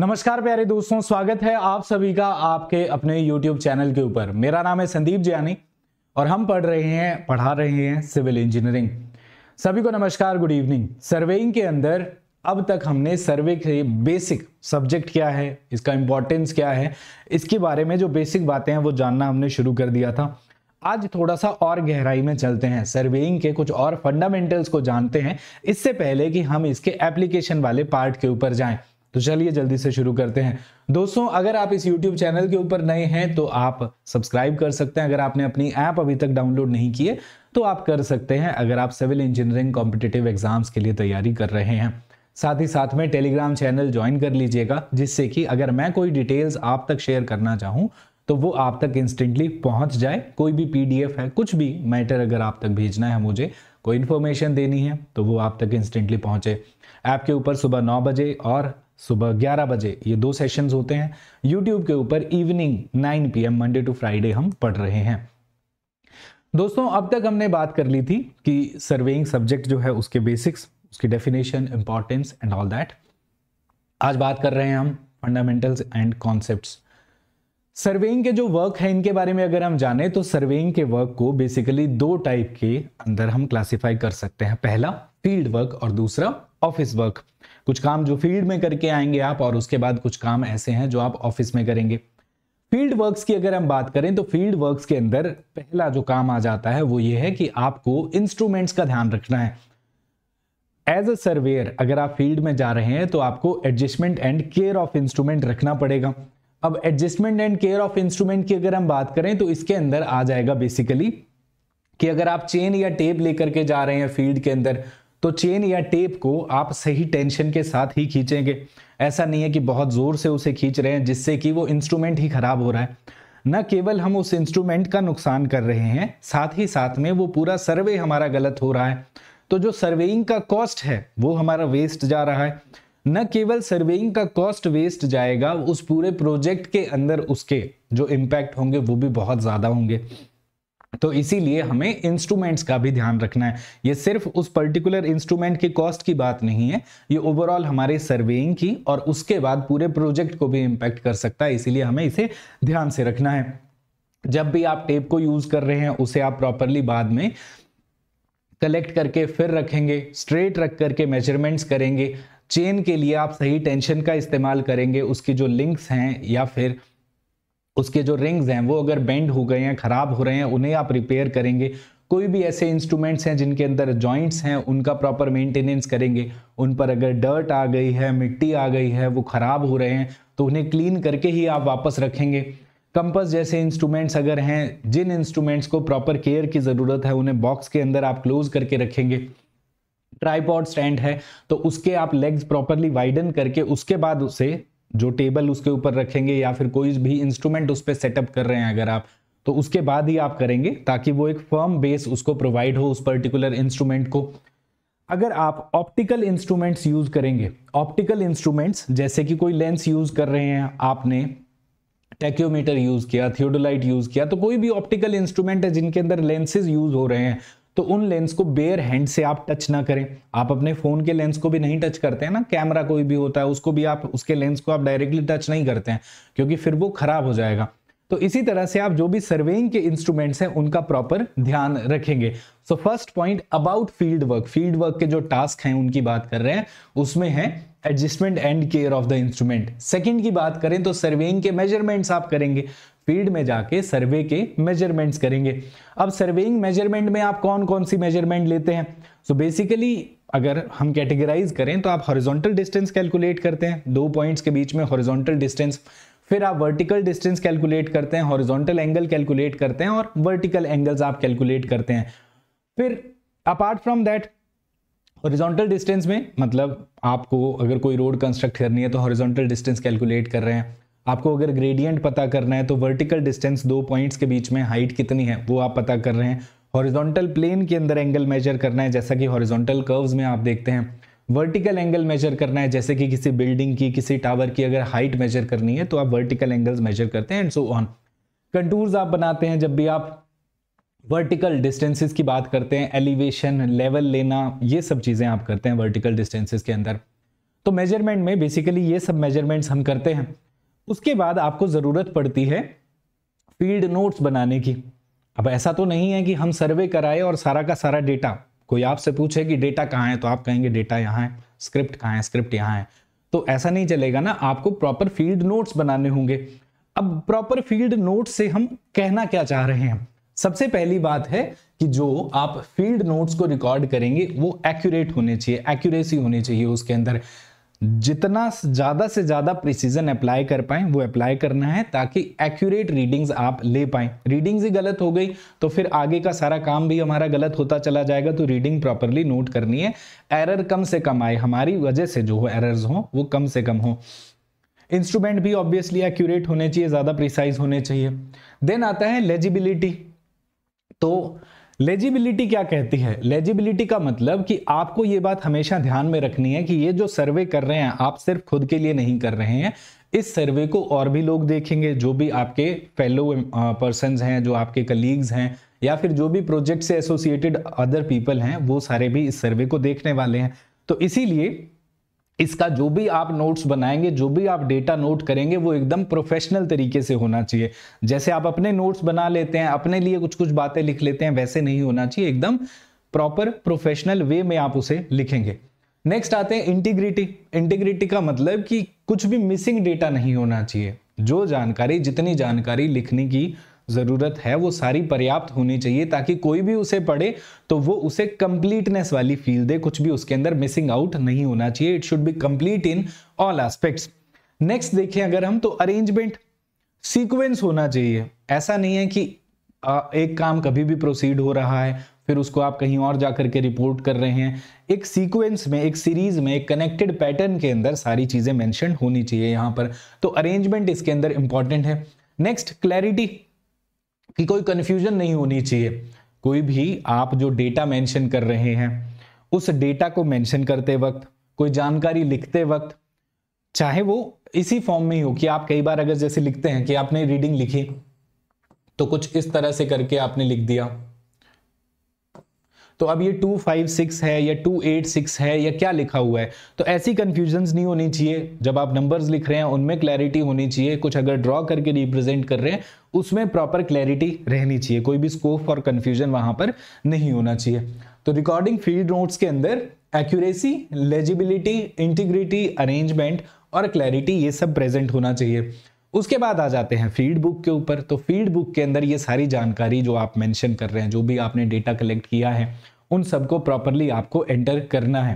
नमस्कार प्यारे दोस्तों स्वागत है आप सभी का आपके अपने YouTube चैनल के ऊपर मेरा नाम है संदीप जयानी और हम पढ़ रहे हैं पढ़ा रहे हैं सिविल इंजीनियरिंग सभी को नमस्कार गुड इवनिंग सर्वेइंग के अंदर अब तक हमने सर्वे के बेसिक सब्जेक्ट क्या है इसका इम्पोर्टेंस क्या है इसके बारे में जो बेसिक बातें हैं वो जानना हमने शुरू कर दिया था आज थोड़ा सा और गहराई में चलते हैं सर्वेइंग के कुछ और फंडामेंटल्स को जानते हैं इससे पहले कि हम इसके एप्लीकेशन वाले पार्ट के ऊपर जाएं तो चलिए जल्दी से शुरू करते हैं दोस्तों अगर आप इस YouTube चैनल के ऊपर नए हैं तो आप सब्सक्राइब कर सकते हैं अगर आपने अपनी ऐप अभी तक डाउनलोड नहीं किए तो आप कर सकते हैं अगर आप सिविल इंजीनियरिंग कॉम्पिटेटिव एग्जाम्स के लिए तैयारी कर रहे हैं साथ ही साथ में टेलीग्राम चैनल ज्वाइन कर लीजिएगा जिससे कि अगर मैं कोई डिटेल्स आप तक शेयर करना चाहूँ तो वो आप तक इंस्टेंटली पहुंच जाए कोई भी पीडीएफ है कुछ भी मैटर अगर आप तक भेजना है मुझे कोई इन्फॉर्मेशन देनी है तो वो आप तक इंस्टेंटली पहुंचे ऐप के ऊपर सुबह नौ बजे और सुबह 11 बजे ये दो सेशंस होते हैं यूट्यूब के ऊपर evening 9 PM Monday to Friday हम पढ़ रहे हैं दोस्तों अब तक हमने बात कर ली थी कि सर्वेइंग सब्जेक्ट जो है उसके बेसिक्स उसकी definition importance and all that आज बात कर रहे हैं हम फंडामेंटल्स एंड कॉन्सेप्ट सर्वेइंग के जो वर्क है इनके बारे में अगर हम जाने तो सर्वेइंग के वर्क को बेसिकली दो टाइप के अंदर हम क्लासिफाई कर सकते हैं पहला फील्ड वर्क और दूसरा ऑफिस वर्क कुछ काम जो फील्ड में करके आएंगे आप और उसके बाद कुछ काम ऐसे हैं जो आप ऑफिस में करेंगे फील्ड वर्क्स की अगर हम बात करें तो फील्ड वर्क्स के अंदर पहला जो काम आ जाता है वो ये है कि आपको इंस्ट्रूमेंट्स का ध्यान रखना है एज अ सर्वेयर अगर आप फील्ड में जा रहे हैं तो आपको adjustment and care of instrument रखना पड़ेगा अब adjustment and care of instrument की अगर हम बात करें तो इसके अंदर आ जाएगा बेसिकली कि अगर आप चेन या टेप लेकर के जा रहे हैं फील्ड के अंदर तो चेन या टेप को आप सही टेंशन के साथ ही खींचेंगे ऐसा नहीं है कि बहुत ज़ोर से उसे खींच रहे हैं जिससे कि वो इंस्ट्रूमेंट ही ख़राब हो रहा है न केवल हम उस इंस्ट्रूमेंट का नुकसान कर रहे हैं साथ ही साथ में वो पूरा सर्वे हमारा गलत हो रहा है तो जो सर्वेइंग का कॉस्ट है वो हमारा वेस्ट जा रहा है न केवल सर्वेइंग का कॉस्ट वेस्ट जाएगा उस पूरे प्रोजेक्ट के अंदर उसके जो इम्पैक्ट होंगे वो भी बहुत ज़्यादा होंगे तो इसीलिए हमें इंस्ट्रूमेंट्स का भी ध्यान रखना है ये सिर्फ उस पर्टिकुलर इंस्ट्रूमेंट की कॉस्ट की बात नहीं है ये ओवरऑल हमारे सर्वेइंग की और उसके बाद पूरे प्रोजेक्ट को भी इम्पैक्ट कर सकता है इसीलिए हमें इसे ध्यान से रखना है जब भी आप टेप को यूज़ कर रहे हैं उसे आप प्रॉपरली बाद में कलेक्ट करके फिर रखेंगे स्ट्रेट रख करके मेजरमेंट्स करेंगे चेन के लिए आप सही टेंशन का इस्तेमाल करेंगे उसकी जो लिंक्स हैं या फिर उसके जो रिंग्स हैं वो अगर बेंड हो गए हैं ख़राब हो रहे हैं उन्हें आप रिपेयर करेंगे कोई भी ऐसे इंस्ट्रूमेंट्स हैं जिनके अंदर जॉइंट्स हैं उनका प्रॉपर मेंटेनेंस करेंगे उन पर अगर डर्ट आ गई है मिट्टी आ गई है वो ख़राब हो रहे हैं तो उन्हें क्लीन करके ही आप वापस रखेंगे कंपस जैसे इंस्ट्रूमेंट्स अगर हैं जिन इंस्ट्रूमेंट्स को प्रॉपर केयर की ज़रूरत है उन्हें बॉक्स के अंदर आप क्लोज करके रखेंगे ट्राईपॉड स्टैंड है तो उसके आप लेग्स प्रॉपरली वाइडन करके उसके बाद उसे जो टेबल उसके ऊपर रखेंगे या फिर कोई भी इंस्ट्रूमेंट उस पर सेटअप कर रहे हैं अगर आप तो उसके बाद ही आप करेंगे ताकि वो एक फर्म बेस उसको प्रोवाइड हो उस पर्टिकुलर इंस्ट्रूमेंट को अगर आप ऑप्टिकल इंस्ट्रूमेंट्स यूज करेंगे ऑप्टिकल इंस्ट्रूमेंट्स जैसे कि कोई लेंस यूज कर रहे हैं आपने टेक्योमीटर यूज किया थियोडोलाइट यूज किया तो कोई भी ऑप्टिकल इंस्ट्रूमेंट है जिनके अंदर लेंसेज यूज हो रहे हैं तो उन लेंस को बेयर हैंड से आप टच ना करें आप अपने फ़ोन के लेंस को भी नहीं टच करते हैं ना कैमरा कोई भी होता है उसको भी आप उसके लेंस को आप डायरेक्टली टच नहीं करते हैं क्योंकि फिर वो ख़राब हो जाएगा तो इसी तरह से आप जो भी सर्वेइंग के इंस्ट्रूमेंट्स हैं उनका प्रॉपर ध्यान रखेंगे so first point about field work field work के जो टास्क हैं उनकी बात कर रहे हैं उसमें है adjustment and care of the instrument second की बात करें तो सर्वेइंग के मेजरमेंट्स आप करेंगे फील्ड में जाके सर्वे के मेजरमेंट्स करेंगे अब सर्वेइंग मेजरमेंट में आप कौन कौन सी मेजरमेंट लेते हैं सो so बेसिकली अगर हम कैटेगराइज करें तो आप हॉरिजॉन्टल डिस्टेंस कैलकुलेट करते हैं दो पॉइंट्स के बीच में हॉरिजॉन्टल डिस्टेंस फिर आप वर्टिकल डिस्टेंस कैलकुलेट करते हैं हॉरिजॉन्टल एंगल कैलकुलेट करते हैं और वर्टिकल एंगल्स आप कैलकुलेट करते हैं फिर apart from that horizontal distance में मतलब आपको अगर कोई रोड कंस्ट्रक्ट करनी है तो हॉरिजॉन्टल डिस्टेंस कैलकुलेट कर रहे हैं आपको अगर ग्रेडियंट पता करना है तो वर्टिकल डिस्टेंस दो पॉइंट्स के बीच में हाइट कितनी है वो आप पता कर रहे हैं हॉरिजॉन्टल प्लेन के अंदर एंगल मेजर करना है जैसा कि हॉरिजॉन्टल कर्व्स में आप देखते हैं वर्टिकल एंगल मेजर करना है जैसे कि किसी बिल्डिंग की किसी टावर की अगर हाइट मेजर करनी है तो आप वर्टिकल एंगल्स मेजर करते हैं एंड सो ऑन कंटूर्स आप बनाते हैं जब भी आप वर्टिकल डिस्टेंसेस की बात करते हैं एलिवेशन लेवल लेना ये सब चीज़ें आप करते हैं वर्टिकल डिस्टेंसेस के अंदर तो मेजरमेंट में बेसिकली ये सब मेजरमेंट्स हम करते हैं उसके बाद आपको ज़रूरत पड़ती है फील्ड नोट्स बनाने की अब ऐसा तो नहीं है कि हम सर्वे कराए और सारा का सारा डेटा कोई आपसे पूछे कि डेटा कहाँ है तो आप कहेंगे डेटा यहाँ है स्क्रिप्ट कहाँ है स्क्रिप्ट यहाँ है तो ऐसा नहीं चलेगा ना आपको प्रॉपर फील्ड नोट्स बनाने होंगे अब प्रॉपर फील्ड नोट से हम कहना क्या चाह रहे हैं सबसे पहली बात है कि जो आप फील्ड नोट्स को रिकॉर्ड करेंगे वो एक्यूरेट होने चाहिए एक्यूरेसी होनी चाहिए उसके अंदर जितना ज़्यादा से ज़्यादा प्रिसीजन अप्लाई कर पाए वो अप्लाई करना है ताकि एक्यूरेट रीडिंग्स आप ले पाए रीडिंग्स ही गलत हो गई तो फिर आगे का सारा काम भी हमारा गलत होता चला जाएगा तो रीडिंग प्रॉपरली नोट करनी है एरर कम से कम आए हमारी वजह से जो हो एरर्स हो वो कम से कम हो इंस्ट्रूमेंट भी ऑब्वियसली एक्यूरेट होने चाहिए ज़्यादा प्रिसाइज होने चाहिए देन आता है लेजिबिलिटी तो लेजिबिलिटी क्या कहती है लेजिबिलिटी का मतलब कि आपको ये बात हमेशा ध्यान में रखनी है कि ये जो सर्वे कर रहे हैं आप सिर्फ खुद के लिए नहीं कर रहे हैं इस सर्वे को और भी लोग देखेंगे जो भी आपके फेलो पर्सन हैं जो आपके कलीग्स हैं या फिर जो भी प्रोजेक्ट से एसोसिएटेड अदर पीपल हैं वो सारे भी इस सर्वे को देखने वाले हैं तो इसीलिए इसका जो भी आप नोट्स बनाएंगे जो भी आप डेटा नोट करेंगे वो एकदम प्रोफेशनल तरीके से होना चाहिए जैसे आप अपने नोट्स बना लेते हैं अपने लिए कुछ कुछ बातें लिख लेते हैं वैसे नहीं होना चाहिए एकदम प्रॉपर प्रोफेशनल वे में आप उसे लिखेंगे नेक्स्ट आते हैं इंटीग्रिटी इंटीग्रिटी का मतलब कि कुछ भी मिसिंग डेटा नहीं होना चाहिए जो जानकारी जितनी जानकारी लिखने की ज़रूरत है वो सारी पर्याप्त होनी चाहिए ताकि कोई भी उसे पढ़े तो वो उसे कंप्लीटनेस वाली फील दे कुछ भी उसके अंदर मिसिंग आउट नहीं होना चाहिए it should be complete in all aspects next देखें अगर हम तो अरेंजमेंट सीक्वेंस होना चाहिए ऐसा नहीं है कि एक काम कभी भी प्रोसीड हो रहा है फिर उसको आप कहीं और जाकर के रिपोर्ट कर रहे हैं एक सीक्वेंस में एक सीरीज में एक कनेक्टेड पैटर्न के अंदर सारी चीज़ें मेंशन होनी चाहिए यहां पर तो अरेंजमेंट इसके अंदर इंपॉर्टेंट है नेक्स्ट क्लैरिटी कि कोई कन्फ्यूजन नहीं होनी चाहिए कोई भी आप जो डेटा मेंशन कर रहे हैं उस डेटा को मेंशन करते वक्त कोई जानकारी लिखते वक्त चाहे वो इसी फॉर्म में ही हो कि आप कई बार अगर जैसे लिखते हैं कि आपने रीडिंग लिखी तो कुछ इस तरह से करके आपने लिख दिया तो अब ये टू फाइव सिक्स है या टू एट सिक्स है या क्या लिखा हुआ है तो ऐसी कन्फ्यूजन्स नहीं होनी चाहिए जब आप नंबर्स लिख रहे हैं उनमें क्लैरिटी होनी चाहिए कुछ अगर ड्रॉ करके रिप्रेजेंट कर रहे हैं उसमें प्रॉपर क्लैरिटी रहनी चाहिए कोई भी स्कोप और कन्फ्यूजन वहां पर नहीं होना चाहिए तो रिकॉर्डिंग फील्ड नोट्स के अंदर एक्यूरेसी लेजिबिलिटी इंटीग्रिटी अरेंजमेंट और क्लैरिटी ये सब प्रेजेंट होना चाहिए उसके बाद आ जाते हैं फीड बुक के ऊपर तो फीड बुक के अंदर ये सारी जानकारी जो आप मेंशन कर रहे हैं जो भी आपने डेटा कलेक्ट किया है उन सबको प्रॉपरली आपको एंटर करना है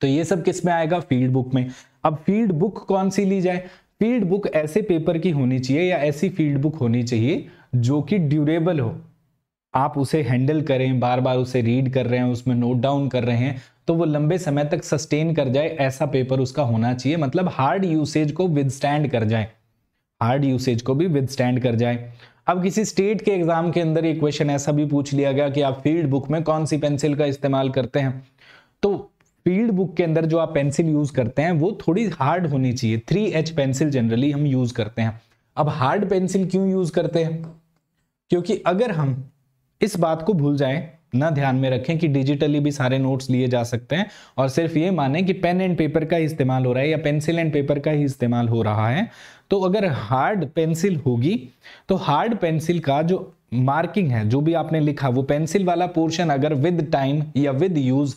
तो ये सब किस में आएगा फीड बुक में अब फीड बुक कौन सी ली जाए फील्ड बुक ऐसे पेपर की होनी चाहिए या ऐसी फील्ड बुक होनी चाहिए जो कि ड्यूरेबल हो आप उसे हैंडल करें बार बार उसे रीड कर रहे हैं उसमें नोट डाउन कर रहे हैं तो वो लंबे समय तक सस्टेन कर जाए ऐसा पेपर उसका होना चाहिए मतलब हार्ड यूसेज को विदस्टैंड कर जाए हार्ड यूसेज को भी विदस्टैंड कर जाए अब किसी स्टेट के एग्जाम के अंदर ये क्वेश्चन ऐसा भी पूछ लिया गया कि आप फील्ड बुक में कौन सी पेंसिल का इस्तेमाल करते हैं तो फील्ड बुक के अंदर जो आप पेंसिल यूज करते हैं वो थोड़ी हार्ड होनी चाहिए थ्री एच पेंसिल जनरली हम यूज करते हैं अब हार्ड पेंसिल क्यों यूज करते हैं क्योंकि अगर हम इस बात को भूल जाएं इतना ध्यान में रखें कि डिजिटली भी सारे नोट्स लिए जा सकते हैं और सिर्फ ये माने कि पेन एंड पेपर का ही इस्तेमाल हो रहा है या पेंसिल एंड पेपर का ही इस्तेमाल हो रहा है तो अगर हार्ड पेंसिल होगी तो हार्ड पेंसिल का जो मार्किंग है जो भी आपने लिखा वो पेंसिल वाला पोर्शन अगर विद टाइम या विद यूज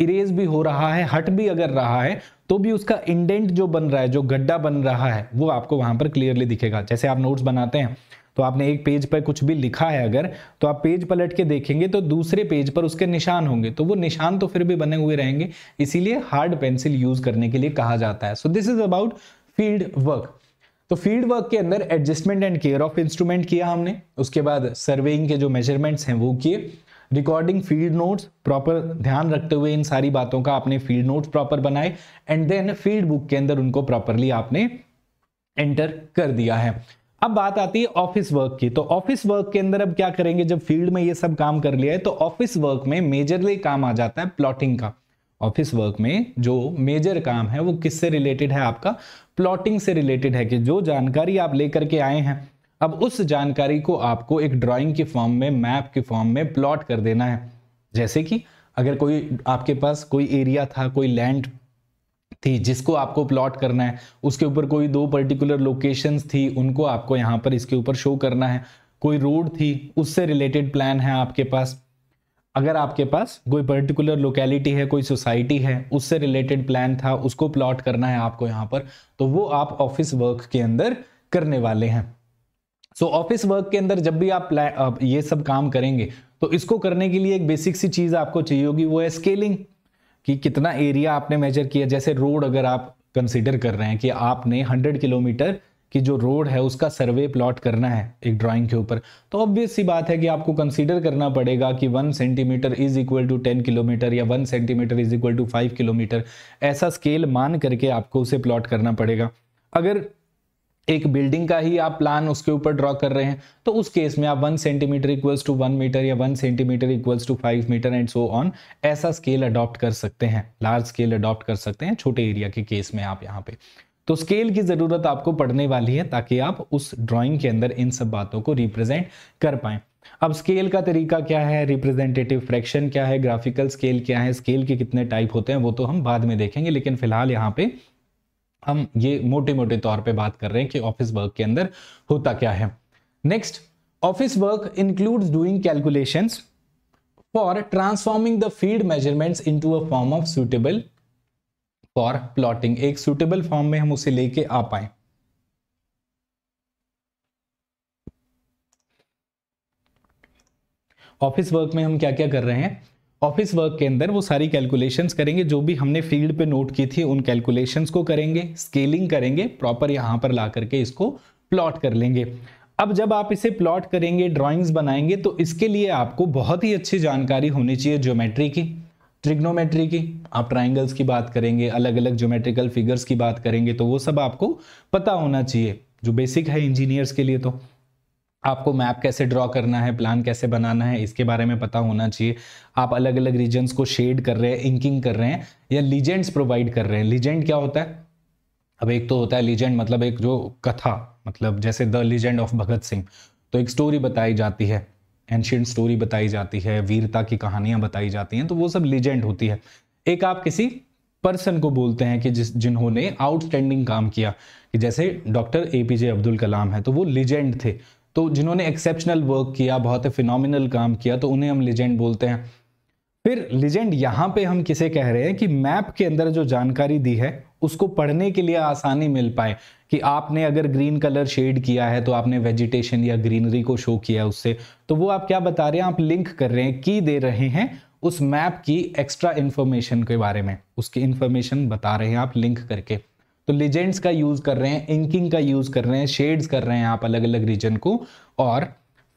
इरेज भी हो रहा है हट भी अगर रहा है तो भी उसका इंडेंट जो बन रहा है जो गड्ढा बन रहा है वो आपको वहां पर क्लियरली दिखेगा जैसे आप नोट्स बनाते हैं तो आपने एक पेज पर कुछ भी लिखा है अगर तो आप पेज पलट के देखेंगे तो दूसरे पेज पर उसके निशान होंगे तो वो निशान तो फिर भी बने हुए रहेंगे इसीलिए हार्ड पेंसिल यूज करने के लिए कहा जाता है so this is about field work तो फील्ड वर्क के अंदर adjustment and care of instrument किया हमने उसके बाद सर्वेइंग के जो मेजरमेंट्स हैं वो किए रिकॉर्डिंग फील्ड नोट्स प्रॉपर ध्यान रखते हुए इन सारी बातों का आपने फील्ड नोट्स प्रॉपर बनाए एंड देन फील्ड बुक के अंदर उनको प्रॉपरली आपने एंटर कर दिया है अब बात आती है ऑफिस वर्क की तो ऑफिस वर्क के अंदर अब क्या करेंगे जब फील्ड में ये सब काम कर लिया है तो ऑफिस वर्क में मेजरली काम आ जाता है प्लॉटिंग का ऑफिस वर्क में जो मेजर काम है वो किससे रिलेटेड है आपका प्लॉटिंग से रिलेटेड है कि जो जानकारी आप लेकर के आए हैं अब उस जानकारी को आपको एक ड्राइंग के फॉर्म में मैप के फॉर्म में प्लॉट कर देना है जैसे कि अगर कोई आपके पास कोई एरिया था कोई लैंड थी जिसको आपको प्लॉट करना है उसके ऊपर कोई दो पर्टिकुलर लोकेशंस थी उनको आपको यहाँ पर इसके ऊपर शो करना है कोई रोड थी उससे रिलेटेड प्लान है आपके पास अगर आपके पास कोई पर्टिकुलर लोकेलिटी है कोई सोसाइटी है उससे रिलेटेड प्लान था उसको प्लॉट करना है आपको यहाँ पर तो वो आप ऑफिस वर्क के अंदर करने वाले हैं सो ऑफिस वर्क के अंदर जब भी आप ये सब काम करेंगे तो इसको करने के लिए एक बेसिक सी चीज़ आपको चाहिए होगी वो है स्केलिंग कि कितना एरिया आपने मेजर किया जैसे रोड अगर आप कंसिडर कर रहे हैं कि आपने 100 किलोमीटर कि जो रोड है उसका सर्वे प्लॉट करना है एक ड्राइंग के ऊपर तो ऑब्वियस सी बात है कि आपको कंसीडर करना पड़ेगा कि one centimetre is equal to ten kilometre या one centimetre is equal to five kilometre ऐसा स्केल मान करके आपको उसे प्लॉट करना पड़ेगा अगर एक बिल्डिंग का ही आप प्लान उसके ऊपर ड्रॉ कर रहे हैं तो उस केस में आप one centimetre equals to one metre या one centimetre equals to five metre and so on ऐसा स्केल अडॉप्ट कर सकते हैं लार्ज स्केल अडॉप्ट कर सकते हैं छोटे एरिया के केस में आप यहाँ पे तो स्केल की ज़रूरत आपको पड़ने वाली है ताकि आप उस ड्राइंग के अंदर इन सब बातों को रिप्रेजेंट कर पाए अब स्केल का तरीका क्या है रिप्रेजेंटेटिव फ्रैक्शन क्या है ग्राफिकल स्केल क्या है स्केल के कितने टाइप होते हैं वो तो हम बाद में देखेंगे लेकिन फिलहाल यहाँ पे हम ये मोटे मोटे तौर पे बात कर रहे हैं कि ऑफिस वर्क के अंदर होता क्या है next office work includes doing calculations for transforming the field measurements into a form of suitable for plotting एक सुटेबल फॉर्म में हम उसे लेके आ पाए ऑफिस वर्क में हम क्या क्या कर रहे हैं ऑफिस वर्क के अंदर वो सारी कैलकुलेशंस करेंगे जो भी हमने फील्ड पे नोट की थी उन कैलकुलेशंस को करेंगे स्केलिंग करेंगे प्रॉपर यहाँ पर ला करके इसको प्लॉट कर लेंगे अब जब आप इसे प्लॉट करेंगे ड्राइंग्स बनाएंगे तो इसके लिए आपको बहुत ही अच्छी जानकारी होनी चाहिए ज्योमेट्री की ट्रिग्नोमेट्री की आप ट्राइंगल्स की बात करेंगे अलग अलग ज्योमेट्रिकल फिगर्स की बात करेंगे तो वो सब आपको पता होना चाहिए जो बेसिक है इंजीनियर्स के लिए तो आपको मैप कैसे ड्रॉ करना है प्लान कैसे बनाना है इसके बारे में पता होना चाहिए आप अलग अलग रीजन्स को शेड कर रहे हैं इंकिंग कर रहे हैं या लीजेंड्स प्रोवाइड कर रहे हैं लीजेंड क्या होता है अब एक तो होता है लीजेंड मतलब एक जो कथा मतलब जैसे the legend of Bhagat Singh तो एक स्टोरी बताई जाती है एंशियंट स्टोरी बताई जाती है वीरता की कहानियां बताई जाती हैं तो वो सब लीजेंड होती है एक आप किसी पर्सन को बोलते हैं कि जिस जिन्होंने आउटस्टैंडिंग काम किया कि जैसे doctor A P J Abdul Kalam है तो वो लीजेंड थे तो जिन्होंने एक्सेप्शनल वर्क किया बहुत फिनोमिनल काम किया तो उन्हें हम लेजेंड बोलते हैं फिर लेजेंड यहाँ पे हम किसे कह रहे हैं कि मैप के अंदर जो जानकारी दी है उसको पढ़ने के लिए आसानी मिल पाए कि आपने अगर ग्रीन कलर शेड किया है तो आपने वेजिटेशन या ग्रीनरी को शो किया है उससे तो वो आप क्या बता रहे हैं आप लिंक कर रहे हैं की दे रहे हैं उस मैप की एक्स्ट्रा इन्फॉर्मेशन के बारे में उसकी इन्फॉर्मेशन बता रहे हैं आप लिंक करके तो लेजेंड्स का यूज़ कर रहे हैं इंकिंग का यूज़ कर रहे हैं शेड्स कर रहे हैं आप अलग अलग रीजन को और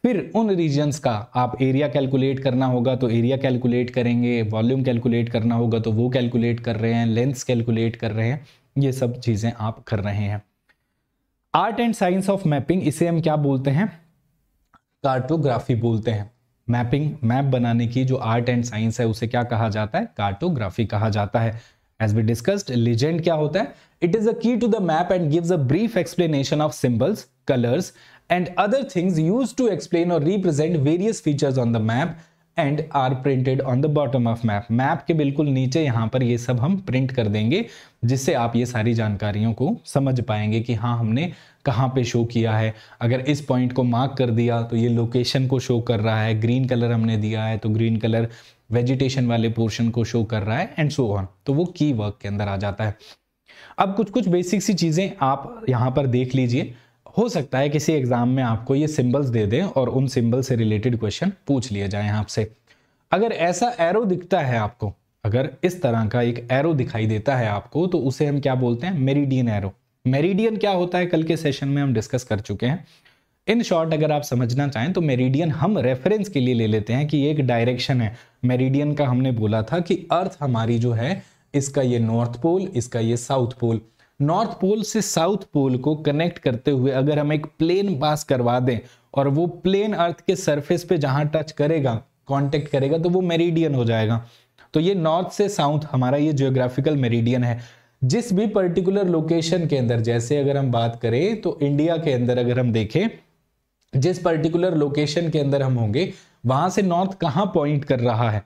फिर उन रीजन्स का आप एरिया कैलकुलेट करना होगा तो एरिया कैलकुलेट करेंगे वॉल्यूम कैलकुलेट करना होगा तो वो कैलकुलेट कर रहे हैं लेंथ कैलकुलेट कर रहे हैं ये सब चीज़ें आप कर रहे हैं art and science of mapping इसे हम क्या बोलते हैं कार्टोग्राफी बोलते हैं मैपिंग मैप बनाने की जो आर्ट एंड साइंस है उसे क्या कहा जाता है कार्टोग्राफी कहा जाता है एज वी डिस्कस्ड लिजेंड क्या होता है It is a key to the map and gives a brief explanation of symbols, colors, and other things used to explain or represent various features on the map and are printed on the bottom of map map के बिल्कुल नीचे यहाँ पर ये सब हम print कर देंगे जिससे आप ये सारी जानकारियों को समझ पाएंगे कि हाँ हमने कहाँ पे शो किया है अगर इस पॉइंट को मार्क कर दिया तो ये लोकेशन को शो कर रहा है ग्रीन कलर हमने दिया है तो ग्रीन कलर वेजिटेशन वाले पोर्शन को शो कर रहा है एंड सो ऑन तो वो की वर्क के अंदर आ जाता है अब कुछ कुछ बेसिक सी चीज़ें आप यहाँ पर देख लीजिए हो सकता है किसी एग्ज़ाम में आपको ये सिंबल्स दे दें और उन सिंबल से रिलेटेड क्वेश्चन पूछ लिए जाए आपसे अगर ऐसा एरो दिखता है आपको अगर इस तरह का एक एरो दिखाई देता है आपको तो उसे हम क्या बोलते हैं मेरिडियन एरो मेरिडियन क्या होता है कल के सेशन में हम डिस्कस कर चुके हैं इन शॉर्ट अगर आप समझना चाहें तो मेरिडियन हम रेफरेंस के लिए ले लेते हैं कि एक डायरेक्शन है मेरिडियन का हमने बोला था कि अर्थ हमारी जो है इसका ये नॉर्थ पोल इसका ये साउथ पोल नॉर्थ पोल से साउथ पोल को कनेक्ट करते हुए अगर हम एक प्लेन पास करवा दें और वो प्लेन अर्थ के सरफेस पे जहां टच करेगा कांटेक्ट करेगा तो वो मेरिडियन हो जाएगा तो ये नॉर्थ से साउथ हमारा ये जियोग्राफिकल मेरिडियन है जिस भी पर्टिकुलर लोकेशन के अंदर जैसे अगर हम बात करें तो इंडिया के अंदर अगर हम देखें जिस पर्टिकुलर लोकेशन के अंदर हम होंगे वहां से नॉर्थ कहाँ पॉइंट कर रहा है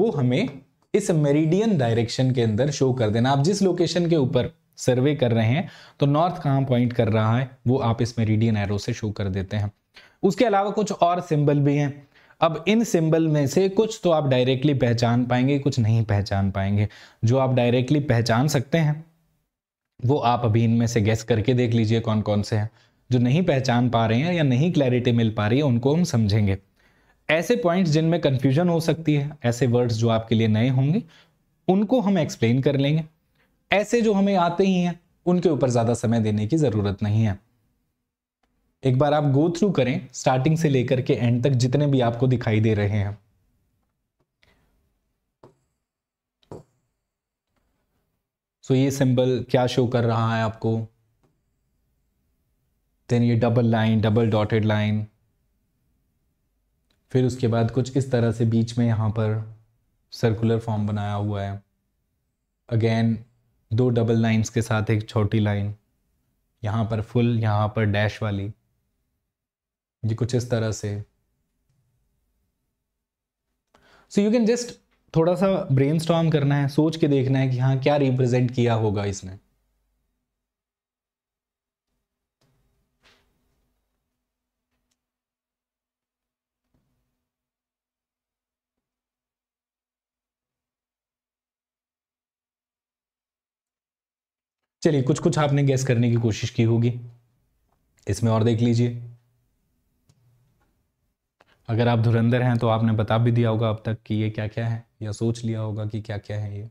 वो हमें इस मेरिडियन डायरेक्शन के अंदर शो कर देना आप जिस लोकेशन के ऊपर सर्वे कर रहे हैं तो नॉर्थ कहाँ पॉइंट कर रहा है वो आप इस मेरिडियन एरो से शो कर देते हैं उसके अलावा कुछ और सिंबल भी हैं अब इन सिंबल में से कुछ तो आप डायरेक्टली पहचान पाएंगे कुछ नहीं पहचान पाएंगे जो आप डायरेक्टली पहचान सकते हैं वो आप अभी इनमें से गैस करके देख लीजिए कौन कौन से हैं जो नहीं पहचान पा रहे हैं या नहीं क्लैरिटी मिल पा रही है उनको हम समझेंगे ऐसे पॉइंट्स जिनमें कंफ्यूजन हो सकती है ऐसे वर्ड्स जो आपके लिए नए होंगे उनको हम एक्सप्लेन कर लेंगे ऐसे जो हमें आते ही हैं उनके ऊपर ज़्यादा समय देने की ज़रूरत नहीं है एक बार आप गो थ्रू करें स्टार्टिंग से लेकर के एंड तक जितने भी आपको दिखाई दे रहे हैं सो so, ये सिंबल क्या शो कर रहा है आपको देन ये double line double dotted line फिर उसके बाद कुछ इस तरह से बीच में यहाँ पर सर्कुलर फॉर्म बनाया हुआ है अगेन दो डबल लाइंस के साथ एक छोटी लाइन यहाँ पर फुल यहाँ पर डैश वाली ये कुछ इस तरह से सो यू कैन जस्ट थोड़ा सा ब्रेन करना है सोच के देखना है कि हाँ क्या रिप्रेजेंट किया होगा इसने चलिए कुछ कुछ आपने गैस करने की कोशिश की होगी इसमें और देख लीजिए अगर आप धुरंधर हैं तो आपने बता भी दिया होगा अब तक कि ये क्या क्या है या सोच लिया होगा कि क्या क्या है ये